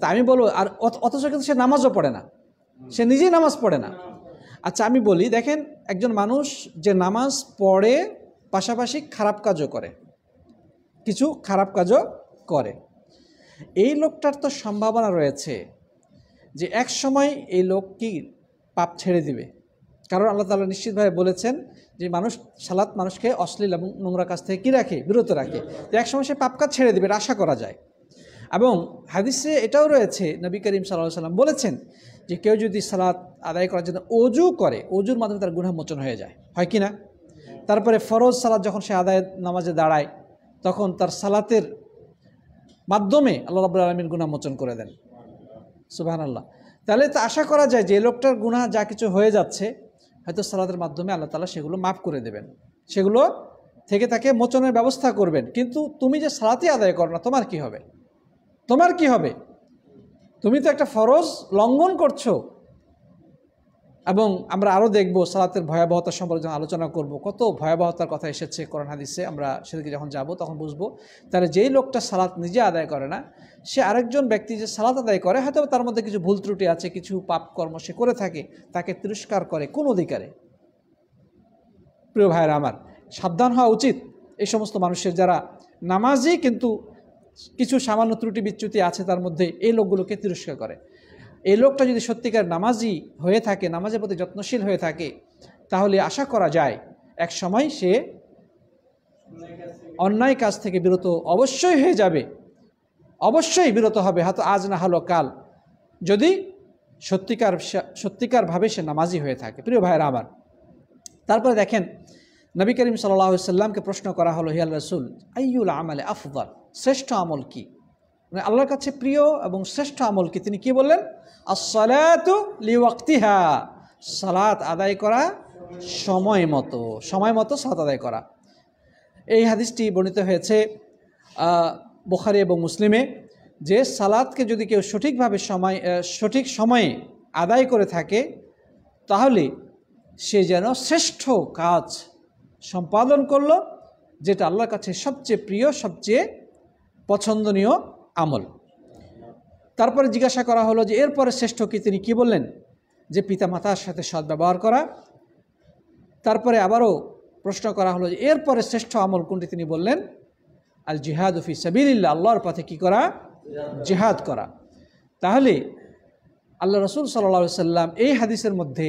A: তা আমি বলবো আর অথচ কিন্তু সে নামাজও পড়ে না সে নিজেই নামাজ পড়ে না আচ্ছা আমি বলি দেখেন একজন মানুষ যে নামাজ পড়ে পাশাপাশি খারাপ কাজও করে কিছু খারাপ কাজও করে এই লোকটার তো সম্ভাবনা রয়েছে যে এক সময় এই লোক কি পাপ ছেড়ে দিবে কারণ আল্লাহ তালা নিশ্চিতভাবে বলেছেন যে মানুষ সালাত মানুষকে অশ্লীল এবং নোংরা কাছ থেকে কী রাখে বিরত রাখে তো একসময় সে পাপ কাজ ছেড়ে দেবে আশা করা যায় এবং হাদিসে এটাও রয়েছে নবী করিম সাল্লাহ সাল্লাম বলেছেন যে কেউ যদি সালাত আদায় করার জন্য অজু করে অজুর মাধ্যমে তার গুণামোচন হয়ে যায় হয় কি না তারপরে ফরজ সালাত যখন সে আদায় নামাজে দাঁড়ায় তখন তার সালাতের মাধ্যমে আল্লাহ রাবুল আলমীর গুণামোচন করে দেন সুবাহ আল্লাহ তাহলে তো আশা করা যায় যে লোকটার গুণা যা কিছু হয়ে যাচ্ছে হয়তো সালাদের মাধ্যমে আল্লাহ তালা সেগুলো মাফ করে দেবেন সেগুলো থেকে তাকে মোচনের ব্যবস্থা করবেন কিন্তু তুমি যে সালাতি আদায় করো না তোমার কি হবে তোমার কি হবে তুমি তো একটা ফরজ লঙ্ঘন করছো এবং আমরা আরও দেখব সালাতের ভয়াবহতা সম্পর্কে যখন আলোচনা করব কত ভয়াবহতার কথা এসেছে করোনা হাদিসে আমরা সেদিকে যখন যাব তখন বুঝবো তাহলে যেই লোকটা সালাত নিজে আদায় করে না সে আরেকজন ব্যক্তি যে সালাত আদায় করে হয়তো তার মধ্যে কিছু ভুল ত্রুটি আছে কিছু পাপ কর্ম সে করে থাকে তাকে তিরস্কার করে কোন অধিকারে প্রিয় ভাইয়েরা আমার সাবধান হওয়া উচিত এই সমস্ত মানুষের যারা নামাজই কিন্তু কিছু সামান্য ত্রুটি বিচ্যুতি আছে তার মধ্যে এই লোকগুলোকে তিরস্কার করে এই লোকটা যদি সত্যিকার নামাজি হয়ে থাকে নামাজের প্রতি যত্নশীল হয়ে থাকে তাহলে আশা করা যায় এক সময় সে অন্যায় কাজ থেকে বিরত অবশ্যই হয়ে যাবে অবশ্যই বিরত হবে হয়তো আজ না হলো কাল যদি সত্যিকার সত্যিকারভাবে সে নামাজি হয়ে থাকে প্রিয় ভাইয়ের আমার তারপরে দেখেন নবী করিম সাল্লাহ সাল্লামকে প্রশ্ন করা হলো হিয়াল রসুল আইউল আমলে আফদাল শ্রেষ্ঠ আমল কী মানে আল্লাহর কাছে প্রিয় এবং শ্রেষ্ঠ আমলকে তিনি কি বললেন আসলাতিহা সালাত আদায় করা সময় মতো সময় মতো সালাত আদায় করা এই হাদিসটি বর্ণিত হয়েছে বোখারি এবং মুসলিমে যে সালাদকে যদি কেউ সঠিকভাবে সময় সঠিক সময়ে আদায় করে থাকে তাহলে সে যেন শ্রেষ্ঠ কাজ সম্পাদন করল যেটা আল্লাহর কাছে সবচেয়ে প্রিয় সবচেয়ে পছন্দনীয় আমল তারপরে জিজ্ঞাসা করা হলো যে এরপরে শ্রেষ্ঠ কি তিনি কী বললেন যে পিতা মাতার সাথে সদ্ব্যবহার করা তারপরে আবারও প্রশ্ন করা হলো যে এরপরে শ্রেষ্ঠ আমল কোনটি তিনি বললেন আল জিহাদ উফি সাবিল্লা আল্লাহর পথে কি করা জেহাদ করা তাহলে আল্লাহ রসুল সাল্লা সাল্লাম এই হাদিসের মধ্যে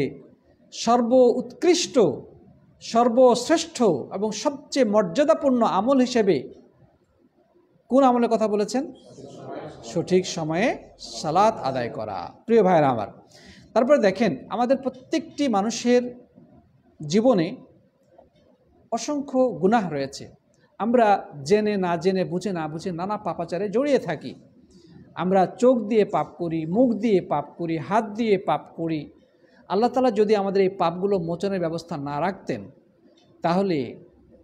A: সর্ব উৎকৃষ্ট সর্বশ্রেষ্ঠ এবং সবচেয়ে মর্যাদাপূর্ণ আমল হিসেবে কোন আমলের কথা বলেছেন সঠিক সময়ে সালাত আদায় করা প্রিয় ভাইরা আমার তারপরে দেখেন আমাদের প্রত্যেকটি মানুষের জীবনে অসংখ্য গুনাহ রয়েছে আমরা জেনে না জেনে বুঝে না বুঝে নানা পাপাচারে জড়িয়ে থাকি আমরা চোখ দিয়ে পাপ করি মুখ দিয়ে পাপ করি হাত দিয়ে পাপ করি আল্লাহ তালা যদি আমাদের এই পাপগুলো মোচনের ব্যবস্থা না রাখতেন তাহলে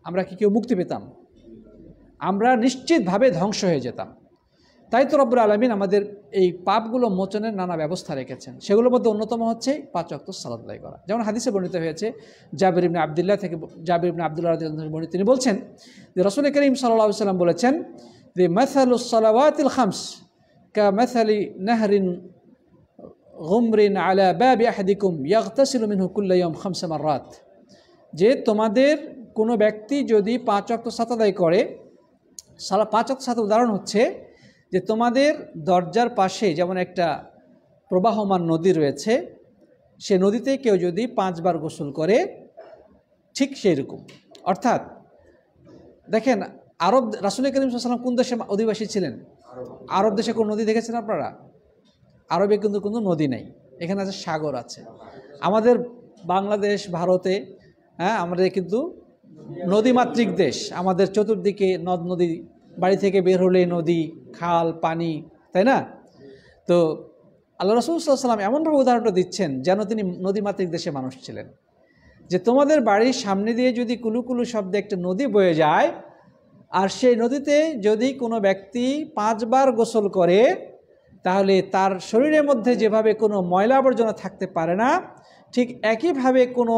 A: আমরা কি কেউ মুক্তি পেতাম আমরা নিশ্চিতভাবে ধ্বংস হয়ে যেতাম তাই তো রব্বুর আলমিন আমাদের এই পাপগুলো মোচনের নানা ব্যবস্থা রেখেছেন সেগুলোর মধ্যে অন্যতম হচ্ছে পাঁচ অক্ত সালাদাই করা যেমন হাদিসে বর্ণিত হয়েছে জাবির ইবনে আবদুল্লাহ থেকে জাবির ইবনে আবদুল্লাহ বর্ণিত তিনি বলছেন যে রসুল করিম সাল্লা সাল্লাম বলেছেন যে মাসালুসালাওয়াতিল খামস কা মেসালি নাহরিন গুমরিন আলা ব্যাবি আহাদিকুম ইয়াগতাসিলু হুকুল্লাইম কুল্লাইয়াম খামসা রাত যে তোমাদের কোনো ব্যক্তি যদি পাঁচ অক্ত সাতাদাই করে সালা পাচক সাথে উদাহরণ হচ্ছে যে তোমাদের দরজার পাশে যেমন একটা প্রবাহমান নদী রয়েছে সে নদীতে কেউ যদি পাঁচবার গোসল করে ঠিক সেই রকম অর্থাৎ দেখেন আরব রাসুল করিম সাল্লাম কোন দেশে অধিবাসী ছিলেন আরব দেশে কোনো নদী দেখেছেন আপনারা আরবে কিন্তু কোনো নদী নেই এখানে আছে সাগর আছে আমাদের বাংলাদেশ ভারতে হ্যাঁ আমাদের কিন্তু নদীমাতৃক দেশ আমাদের চতুর্দিকে নদ নদী বাড়ি থেকে বের হলে নদী খাল পানি তাই না তো আল্লাহ রসুলাম এমনভাবে উদাহরণটা দিচ্ছেন যেন তিনি নদীমাতৃক দেশে মানুষ ছিলেন যে তোমাদের বাড়ির সামনে দিয়ে যদি কুলুকুলু শব্দে একটা নদী বয়ে যায় আর সেই নদীতে যদি কোনো ব্যক্তি পাঁচবার গোসল করে তাহলে তার শরীরের মধ্যে যেভাবে কোনো ময়লা আবর্জনা থাকতে পারে না ঠিক একইভাবে কোনো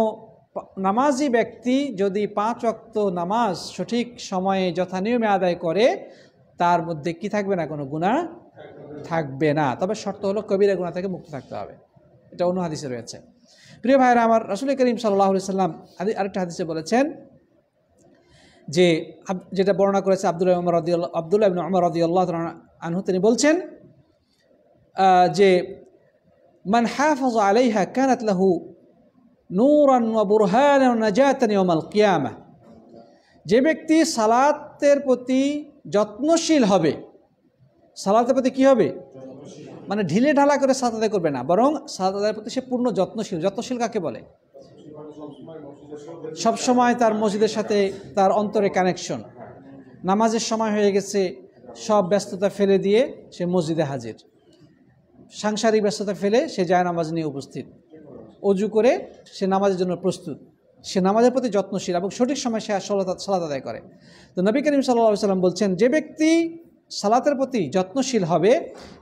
A: নামাজি ব্যক্তি যদি পাঁচ অক্ত নামাজ সঠিক সময়ে যথানিয়মে আদায় করে তার মধ্যে কি থাকবে না কোনো গুণা থাকবে না তবে শর্ত হলো কবিরা গুণা থেকে মুক্ত থাকতে হবে এটা অন্য হাদিসে রয়েছে প্রিয় ভাইরা আমার রসুল করিম সাল্লাহ সাল্লাম আরেকটা হাদিসে বলেছেন যে যেটা বর্ণনা করেছে আব্দুল উমর রদিউল্লা আবদুল্লাহ ইবিন রদিউল্লাহ আনহু তিনি বলছেন যে মান হ্যাফ আলাইহা কেন লাহু নূরান বুরহান নাজাতানি ওমাল কিয়ামা যে ব্যক্তি সালাতের প্রতি যত্নশীল হবে সালাতের প্রতি কি হবে মানে ঢিলে ঢালা করে সালাত আদায় করবে না বরং সালাত আদায়ের প্রতি সে পূর্ণ যত্নশীল যত্নশীল কাকে বলে সবসময় তার মসজিদের সাথে তার অন্তরে কানেকশন নামাজের সময় হয়ে গেছে সব ব্যস্ততা ফেলে দিয়ে সে মসজিদে হাজির সাংসারিক ব্যস্ততা ফেলে সে যায় নামাজ নিয়ে উপস্থিত অজু করে সে নামাজের জন্য প্রস্তুত সে নামাজের প্রতি যত্নশীল এবং সঠিক সময় সে সালাত আদায় করে তো নবী করিম সাল্লা সাল্লাম বলছেন যে ব্যক্তি সালাতের প্রতি যত্নশীল হবে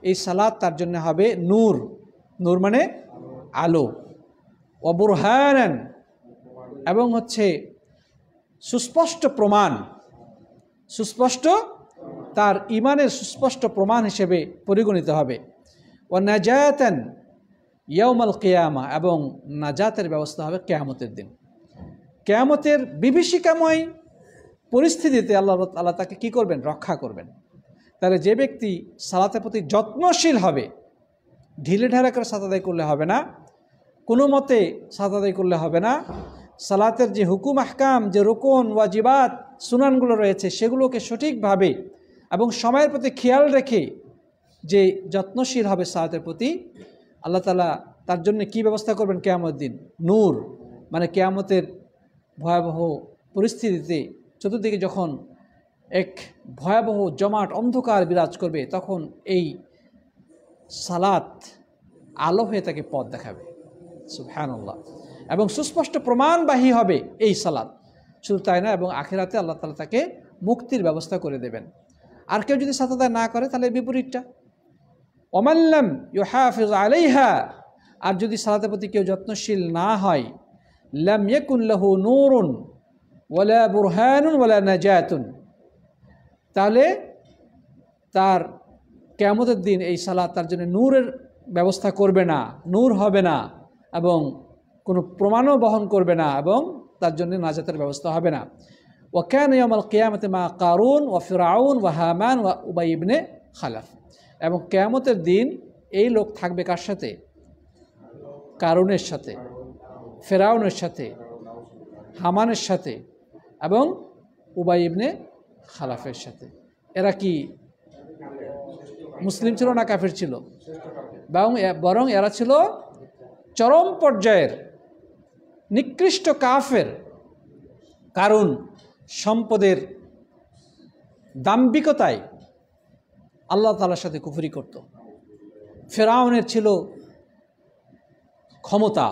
A: এই সালাত তার জন্য হবে নূর নূর মানে আলো অবরহায়ন এবং হচ্ছে সুস্পষ্ট প্রমাণ সুস্পষ্ট তার ইমানের সুস্পষ্ট প্রমাণ হিসেবে পরিগণিত হবে ও নাজায়াতেন ইয়ামাল কেয়ামা এবং নাজাতের ব্যবস্থা হবে কেয়ামতের দিন কেয়ামতের বিভীষিকাময় পরিস্থিতিতে আল্লাহ আল্লাহ তাকে কী করবেন রক্ষা করবেন তাহলে যে ব্যক্তি সালাতের প্রতি যত্নশীল হবে ঢিলে ঢালা করে সাতাদাই করলে হবে না কোনো মতে সাতাদাই করলে হবে না সালাতের যে হুকুম আহকাম যে রোকন ওয়াজিবাত সুনানগুলো রয়েছে সেগুলোকে সঠিকভাবে এবং সময়ের প্রতি খেয়াল রেখে যে যত্নশীল হবে সালাতের প্রতি আল্লাহ তালা তার জন্য কি ব্যবস্থা করবেন কেয়ামত দিন নূর মানে কেয়ামতের ভয়াবহ পরিস্থিতিতে চতুর্দিকে যখন এক ভয়াবহ জমাট অন্ধকার বিরাজ করবে তখন এই সালাত আলো হয়ে তাকে পথ দেখাবে আল্লাহ এবং সুস্পষ্ট প্রমাণবাহী হবে এই সালাদ শুধু তাই না এবং আখেরাতে আল্লাহ তালা তাকে মুক্তির ব্যবস্থা করে দেবেন আর কেউ যদি সাতাদায় না করে তাহলে বিপরীতটা ومن لم يحافظ عليها আর যদি সালাতের প্রতি কেউ যত্নশীল না হয় لم يكن له نور ولا برهان ولا نجاة তাহলে তার কিয়ামতের দিন এই সালাত তার জন্য নূরের ব্যবস্থা করবে না নূর হবে না এবং কোনো প্রমাণও বহন করবে না এবং তার জন্য নাজাতের ব্যবস্থা হবে না ওয়াকান ইয়ামাল কিয়ামতে মা কারুন ওয়া ফিরাউন ওয়া হামান ওয়া উবাই ইবনে খালাফ এবং কেয়ামতের দিন এই লোক থাকবে কার সাথে কারুনের সাথে ফেরাউনের সাথে হামানের সাথে এবং উবাই ইবনে খালাফের সাথে এরা কি মুসলিম ছিল না কাফের ছিল এবং বরং এরা ছিল চরম পর্যায়ের নিকৃষ্ট কাফের কারণ সম্পদের দাম্ভিকতায় আল্লাহ তালার সাথে কুফুরি করত ফেরাউনের ছিল ক্ষমতা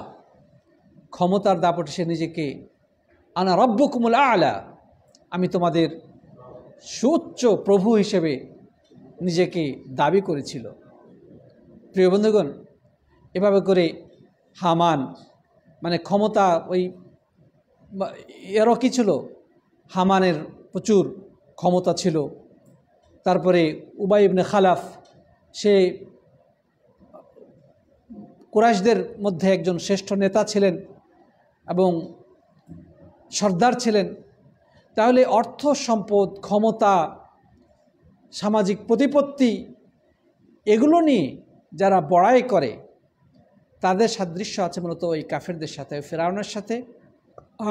A: ক্ষমতার দাপটে সে নিজেকে আনা রব্য কুমল আলা আমি তোমাদের সুচ্চ প্রভু হিসেবে নিজেকে দাবি করেছিল প্রিয় বন্ধুগণ এভাবে করে হামান মানে ক্ষমতা ওই এরও কী ছিল হামানের প্রচুর ক্ষমতা ছিল তারপরে উবাই ইবনে খালাফ সে কুরাইশদের মধ্যে একজন শ্রেষ্ঠ নেতা ছিলেন এবং সর্দার ছিলেন তাহলে অর্থ সম্পদ ক্ষমতা সামাজিক প্রতিপত্তি এগুলো নিয়ে যারা বড়াই করে তাদের সাদৃশ্য আছে মূলত ওই কাফেরদের সাথে ফেরাউনের সাথে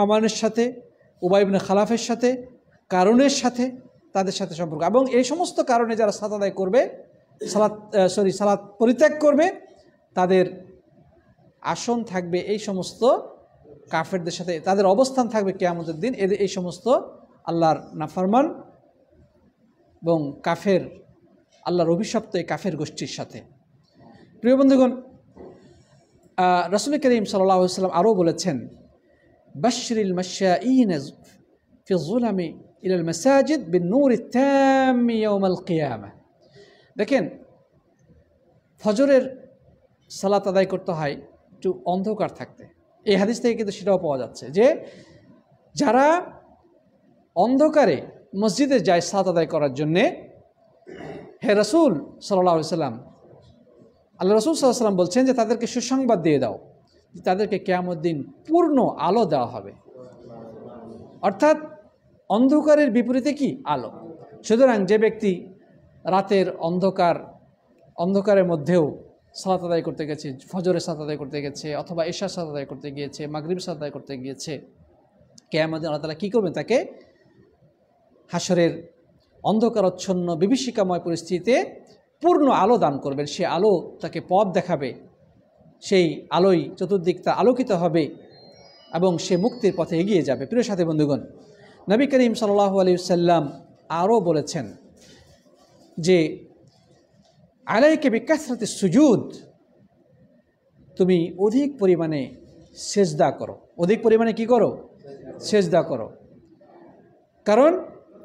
A: আমানের সাথে উবাইবনে খালাফের সাথে কারণের সাথে তাদের সাথে সম্পর্ক এবং এই সমস্ত কারণে যারা সাত আদায় করবে সালাত সরি সালাত পরিত্যাগ করবে তাদের আসন থাকবে এই সমস্ত কাফেরদের সাথে তাদের অবস্থান থাকবে কেয়ামতের দিন এদের এই সমস্ত আল্লাহর নাফারমান এবং কাফের আল্লাহর অভিশপ্ত এই কাফের গোষ্ঠীর সাথে প্রিয় বন্ধুগণ রসুল করিম সাল্লাম আরও বলেছেন বাশরিল মশা ইন ফিজুল আমি إلى المساجد بالنور التام يوم القيامة দেখেন ফজরের সালাত আদায় করতে হয় একটু অন্ধকার থাকতে এই হাদিস থেকে কিন্তু সেটাও পাওয়া যাচ্ছে যে যারা অন্ধকারে মসজিদে যায় সাত আদায় করার জন্যে হে রসুল সাল্লাহ সাল্লাম আল্লাহ রসুল সাল্লাহ সাল্লাম বলছেন যে তাদেরকে সুসংবাদ দিয়ে দাও তাদেরকে কেয়ামুদ্দিন পূর্ণ আলো দেওয়া হবে অর্থাৎ অন্ধকারের বিপরীতে কি আলো সুতরাং যে ব্যক্তি রাতের অন্ধকার অন্ধকারের মধ্যেও সালাত আদায় করতে গেছে ফজরের সাত আদায় করতে গেছে অথবা এশার সাত আদায় করতে গিয়েছে মাগরীব সাত আদায় করতে গিয়েছে আমাদের আল্লাহ তালা কী করবেন তাকে হাসরের অন্ধকারচ্ছন্ন বিভীষিকাময় পরিস্থিতিতে পূর্ণ আলো দান করবেন সে আলো তাকে পথ দেখাবে সেই আলোই চতুর্দিকটা আলোকিত হবে এবং সে মুক্তির পথে এগিয়ে যাবে প্রিয় সাথে বন্ধুগণ নবী করিম সাল্লাহ আলী সাল্লাম আরও বলেছেন যে আলাইকে বিকাশরাতে সুজুদ তুমি অধিক পরিমাণে সেজদা করো অধিক পরিমাণে কি করো সেজদা করো কারণ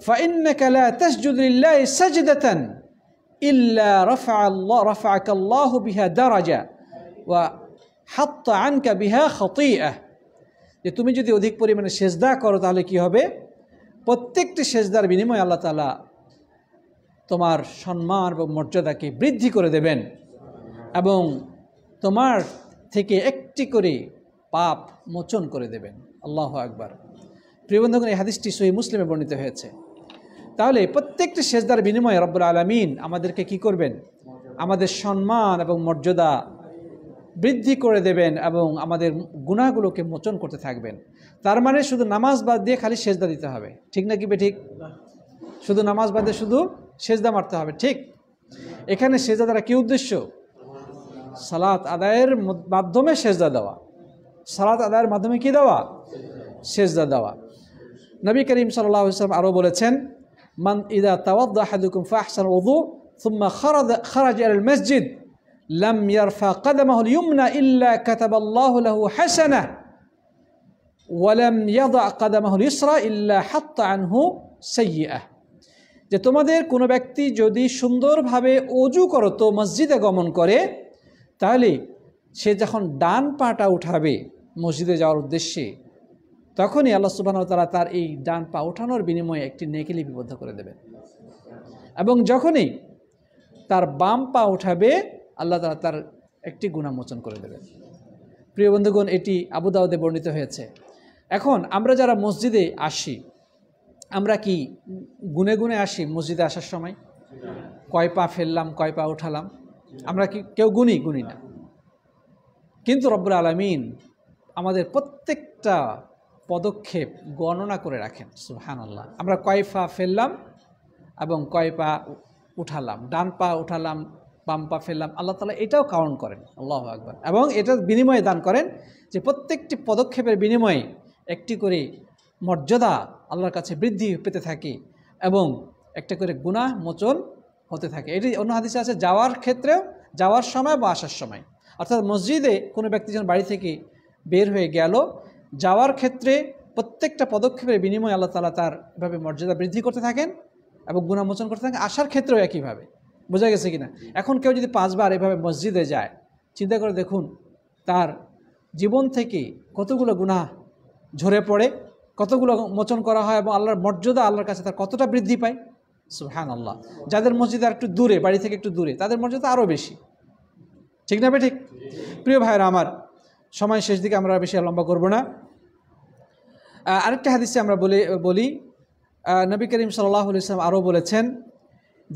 A: ফাইন্নাকালা তসজুদুল্লাহ সজদাতান ইল্লা রফা আল্লাহ রফাক আল্লাহ বিহা দারাজা ওয়া হাত্তা আনকা বিহা খতিয়া যে তুমি যদি অধিক পরিমাণে সেজদা করো তাহলে কি হবে প্রত্যেকটি সেজদার বিনিময়ে আল্লাহ তালা তোমার সম্মান এবং মর্যাদাকে বৃদ্ধি করে দেবেন এবং তোমার থেকে একটি করে পাপ মোচন করে দেবেন আল্লাহ আকবার প্রিবন্ধকন এই হাদিসটি সহি মুসলিমে বর্ণিত হয়েছে তাহলে প্রত্যেকটি সেজদার বিনিময়ে রব্বুল আলমিন আমাদেরকে কি করবেন আমাদের সম্মান এবং মর্যাদা বৃদ্ধি করে দেবেন এবং আমাদের গুণাগুলোকে মোচন করতে থাকবেন তার মানে শুধু নামাজ বাদ দিয়ে খালি সেজদা দিতে হবে ঠিক না কি বে ঠিক শুধু নামাজ বাদে শুধু সেজদা মারতে হবে ঠিক এখানে সেজদা দ্বারা কী উদ্দেশ্য সালাত আদায়ের মাধ্যমে সেজদা দেওয়া সালাত আদায়ের মাধ্যমে কি দেওয়া সেজদা দেওয়া নবী করিম সাল্লাহ ইসলাম আরও বলেছেন মান ইদা তাওয়াদুকুম ফাহসান ওদু ثم খারাদ খারাজ আল মসজিদ লাম ইয়ারফা কাদামাহুল ইউমনা ইল্লা কাতাবাল্লাহু লাহু হাসানাহ ওয়ালাম ইয়াদা কাদামাহুল ইসরা ইল্লা হাত্তা আনহু সৈয়া যে তোমাদের কোনো ব্যক্তি যদি সুন্দরভাবে অজু করত মসজিদে গমন করে তাহলে সে যখন ডান পাটা উঠাবে মসজিদে যাওয়ার উদ্দেশ্যে তখনই আল্লাহ সুবাহ তারা তার এই ডান পা ওঠানোর বিনিময়ে একটি নেকে লিপিবদ্ধ করে দেবেন এবং যখনই তার বাম পা উঠাবে আল্লাহ তারা তার একটি গুণামোচন করে দেবেন প্রিয় বন্ধুগণ এটি আবুদাউদে বর্ণিত হয়েছে এখন আমরা যারা মসজিদে আসি আমরা কি গুনে গুনে আসি মসজিদে আসার সময় কয় পা ফেললাম কয় পা উঠালাম আমরা কি কেউ গুনি গুনি না কিন্তু রব্বুল আলমিন আমাদের প্রত্যেকটা পদক্ষেপ গণনা করে রাখেন সুহান আল্লাহ আমরা কয় পা ফেললাম এবং কয় পা উঠালাম ডান পা উঠালাম বাম পা ফেললাম আল্লাহ তালা এটাও কাউন্ট করেন আল্লাহ আকবর এবং এটার বিনিময়ে দান করেন যে প্রত্যেকটি পদক্ষেপের বিনিময়ে একটি করে মর্যাদা আল্লাহর কাছে বৃদ্ধি পেতে থাকে এবং একটা করে গুণা মোচল হতে থাকে এটি অন্য হাদিসে আছে যাওয়ার ক্ষেত্রেও যাওয়ার সময় বা আসার সময় অর্থাৎ মসজিদে কোনো ব্যক্তি যখন বাড়ি থেকে বের হয়ে গেল যাওয়ার ক্ষেত্রে প্রত্যেকটা পদক্ষেপের বিনিময়ে আল্লাহ তালা তার এভাবে মর্যাদা বৃদ্ধি করতে থাকেন এবং গুণামোচন করতে থাকেন আসার ক্ষেত্রেও একইভাবে বোঝা গেছে কি না এখন কেউ যদি পাঁচবার এভাবে মসজিদে যায় চিন্তা করে দেখুন তার জীবন থেকে কতগুলো গুণা ঝরে পড়ে কতগুলো মোচন করা হয় এবং আল্লাহর মর্যাদা আল্লাহর কাছে তার কতটা বৃদ্ধি পায় সুহান আল্লাহ যাদের মসজিদ আর একটু দূরে বাড়ি থেকে একটু দূরে তাদের মর্যাদা আরও বেশি ঠিক না ঠিক প্রিয় ভাইয়েরা আমার সময় শেষ দিকে আমরা বেশি লম্বা করব না আরেকটা হাদিসে আমরা বলে বলি নবী করিম সাল্লাহ ইসলাম আরও বলেছেন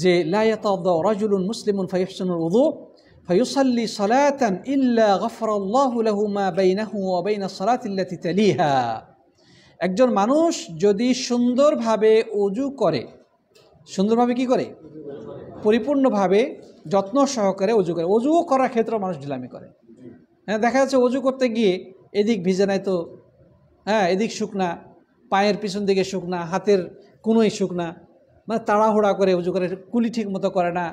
A: যে লাইয়াত রাজুল মুসলিম ফাইফসনুল উদু ফয়ুসাল্লি সালাতান ইল্লা গফরাল্লাহুলাহুমা বেইনাহু অবেইন সালাত ইল্লাতি তালিহা একজন মানুষ যদি সুন্দরভাবে অজু করে সুন্দরভাবে কি করে পরিপূর্ণভাবে যত্ন সহকারে অজু করে অজুও করার ক্ষেত্রে মানুষ ঢিলামি করে হ্যাঁ দেখা যাচ্ছে অজু করতে গিয়ে এদিক ভিজে নেয় তো হ্যাঁ এদিক শুকনা পায়ের পিছন দিকে শুকনা হাতের কোনোই শুকনা মানে তাড়াহুড়া করে উজু করে কুলি ঠিক মতো করে না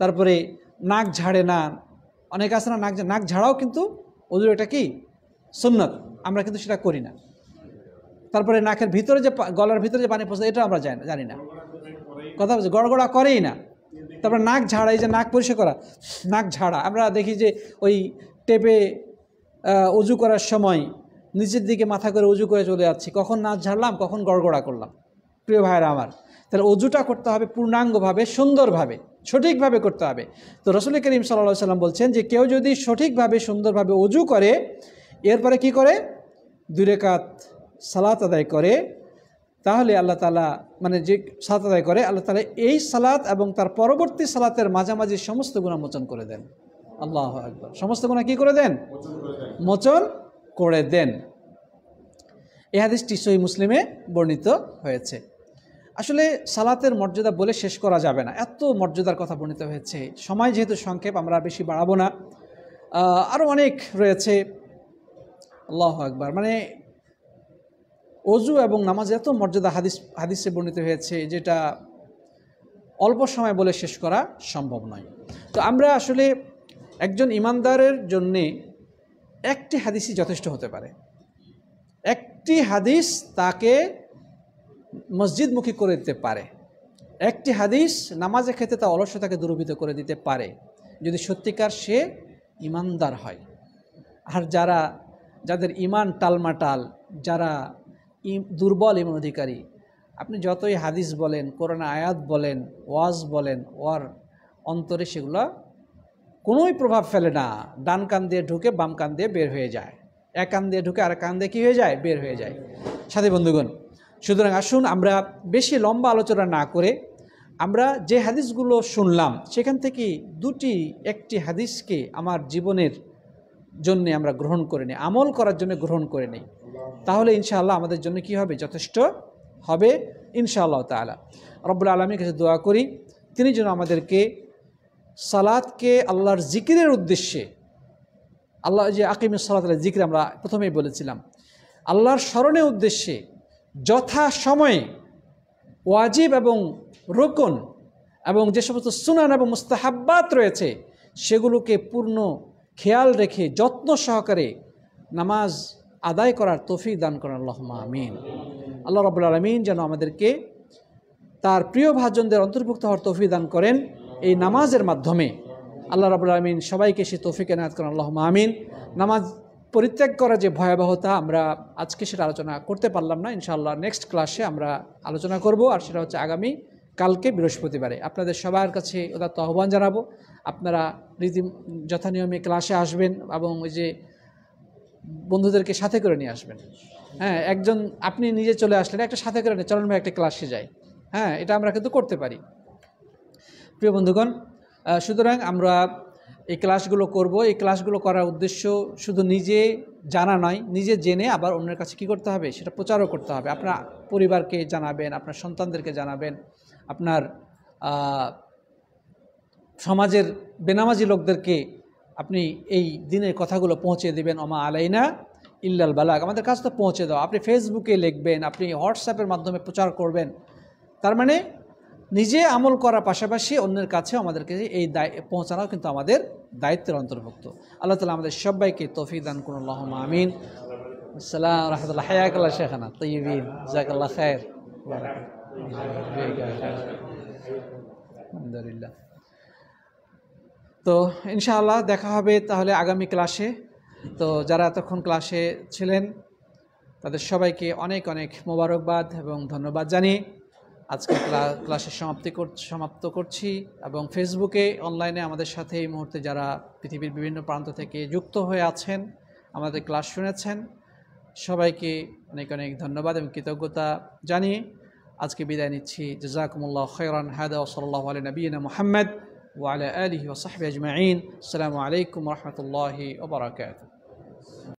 A: তারপরে নাক ঝাড়ে না অনেকে আছে না নাক নাক ঝাড়াও কিন্তু ওদের এটা কি সুন্নত আমরা কিন্তু সেটা করি না তারপরে নাকের ভিতরে যে গলার ভিতরে যে পানি পড়ছে এটা আমরা জানি না কথা বলছি গড়গড়া করেই না তারপরে নাক ঝাড়া এই যে নাক পরিষ্কার করা নাক ঝাড়া আমরা দেখি যে ওই টেপে উজু করার সময় নিচের দিকে মাথা করে উজু করে চলে যাচ্ছি কখন নাক ঝাড়লাম কখন গড়গড়া করলাম প্রিয় ভাইয়েরা আমার তাহলে অজুটা করতে হবে পূর্ণাঙ্গভাবে সুন্দরভাবে সঠিকভাবে করতে হবে তো রসুল করিম সাল্লা সাল্লাম বলছেন যে কেউ যদি সঠিকভাবে সুন্দরভাবে অজু করে এরপরে কি করে দুরেকাত সালাত আদায় করে তাহলে আল্লাহ তালা মানে যে সালাত আদায় করে আল্লাহ তালা এই সালাত এবং তার পরবর্তী সালাতের মাঝামাঝি সমস্ত গুণা মোচন করে দেন আল্লাহ একবার সমস্ত গুণা কি করে দেন মোচন করে দেন এ হাদিসটি সই মুসলিমে বর্ণিত হয়েছে আসলে সালাতের মর্যাদা বলে শেষ করা যাবে না এত মর্যাদার কথা বর্ণিত হয়েছে সময় যেহেতু সংক্ষেপ আমরা বেশি বাড়াবো না আরও অনেক রয়েছে আল্লাহ আকবার মানে অজু এবং নামাজ এত মর্যাদা হাদিস হাদিসে বর্ণিত হয়েছে যেটা অল্প সময় বলে শেষ করা সম্ভব নয় তো আমরা আসলে একজন ইমানদারের জন্যে একটি হাদিসই যথেষ্ট হতে পারে একটি হাদিস তাকে মসজিদমুখী করে দিতে পারে একটি হাদিস নামাজের ক্ষেত্রে তা অলস্যতাকে দুরবিত করে দিতে পারে যদি সত্যিকার সে ইমানদার হয় আর যারা যাদের ইমান টালমাটাল যারা দুর্বল ইমান অধিকারী আপনি যতই হাদিস বলেন কোরআন আয়াত বলেন ওয়াজ বলেন ওয়ার অন্তরে সেগুলো কোনোই প্রভাব ফেলে না ডান কান দিয়ে ঢুকে বাম কান দিয়ে বের হয়ে যায় এক কান দিয়ে ঢুকে আর কান দিয়ে কী হয়ে যায় বের হয়ে যায় সাথে বন্ধুগণ সুতরাং আসুন আমরা বেশি লম্বা আলোচনা না করে আমরা যে হাদিসগুলো শুনলাম সেখান থেকে দুটি একটি হাদিসকে আমার জীবনের জন্য আমরা গ্রহণ করে নিই আমল করার জন্য গ্রহণ করে নিই তাহলে ইনশাআল্লাহ আমাদের জন্য কি হবে যথেষ্ট হবে ইনশাআল্লাহ তালা রব্বুল আলমীর কাছে দোয়া করি তিনি যেন আমাদেরকে সালাদকে আল্লাহর জিকিরের উদ্দেশ্যে আল্লাহ যে আকিম সালাত জিকির আমরা প্রথমেই বলেছিলাম আল্লাহর স্মরণের উদ্দেশ্যে যথা সময়ে ওয়াজিব এবং রোকন এবং যে সমস্ত সুনান এবং মুস্তাহাব্বাত রয়েছে সেগুলোকে পূর্ণ খেয়াল রেখে যত্ন সহকারে নামাজ আদায় করার তৌফিক দান করেন আল্লাহ আমিন আল্লাহ রবুল আলমিন যেন আমাদেরকে তার প্রিয় ভাজনদের অন্তর্ভুক্ত হওয়ার তফি দান করেন এই নামাজের মাধ্যমে আল্লাহ রবুল আলমিন সবাইকে সে তফিকে নায়াত করেন আল্লাহ আমিন নামাজ পরিত্যাগ করা যে ভয়াবহতা আমরা আজকে সেটা আলোচনা করতে পারলাম না ইনশাআল্লাহ নেক্সট ক্লাসে আমরা আলোচনা করব আর সেটা হচ্ছে আগামী কালকে বৃহস্পতিবারে আপনাদের সবার কাছে ওদার আহ্বান জানাবো আপনারা রীতি যথানিয়মে ক্লাসে আসবেন এবং ওই যে বন্ধুদেরকে সাথে করে নিয়ে আসবেন হ্যাঁ একজন আপনি নিজে চলে আসলেন একটা সাথে করে নিয়ে চলেন ভাই একটা ক্লাসে যাই হ্যাঁ এটা আমরা কিন্তু করতে পারি প্রিয় বন্ধুগণ সুতরাং আমরা এই ক্লাসগুলো করব এই ক্লাসগুলো করার উদ্দেশ্য শুধু নিজে জানা নয় নিজে জেনে আবার অন্যের কাছে কি করতে হবে সেটা প্রচারও করতে হবে আপনার পরিবারকে জানাবেন আপনার সন্তানদেরকে জানাবেন আপনার সমাজের বেনামাজি লোকদেরকে আপনি এই দিনের কথাগুলো পৌঁছে দেবেন অমা আলাইনা ইল্লাল বালাক আমাদের কাছে তো পৌঁছে দাও আপনি ফেসবুকে লিখবেন আপনি হোয়াটসঅ্যাপের মাধ্যমে প্রচার করবেন তার মানে নিজে আমল করার পাশাপাশি অন্যের কাছে আমাদেরকে এই দায় পৌঁছানো কিন্তু আমাদের দায়িত্বের অন্তর্ভুক্ত আল্লাহ তালা আমাদের সবাইকে তফিক দান করুন আল্লাহম আমিন আসসালাম রহমতুল্লাহ হায়াকাল্লা শেখানা তৈবিন জাকাল্লা খায়ের আলহামদুলিল্লাহ তো ইনশাআল্লাহ দেখা হবে তাহলে আগামী ক্লাসে তো যারা এতক্ষণ ক্লাসে ছিলেন তাদের সবাইকে অনেক অনেক মোবারকবাদ এবং ধন্যবাদ জানিয়ে আজকে ক্লাসের সমাপ্তি সমাপ্ত করছি এবং ফেসবুকে অনলাইনে আমাদের সাথে এই মুহূর্তে যারা পৃথিবীর বিভিন্ন প্রান্ত থেকে যুক্ত হয়ে আছেন আমাদের ক্লাস শুনেছেন সবাইকে অনেক অনেক ধন্যবাদ এবং কৃতজ্ঞতা জানিয়ে আজকে বিদায় নিচ্ছি জজাকুমুল্লাহ খৈরান হায়দা সাল্লাহ আলী নবীন মোহাম্মদ ওয়ালা আলহি ওসাহব আজমাইন আসসালামু আলাইকুম রহমতুল্লাহি ওবরাকাত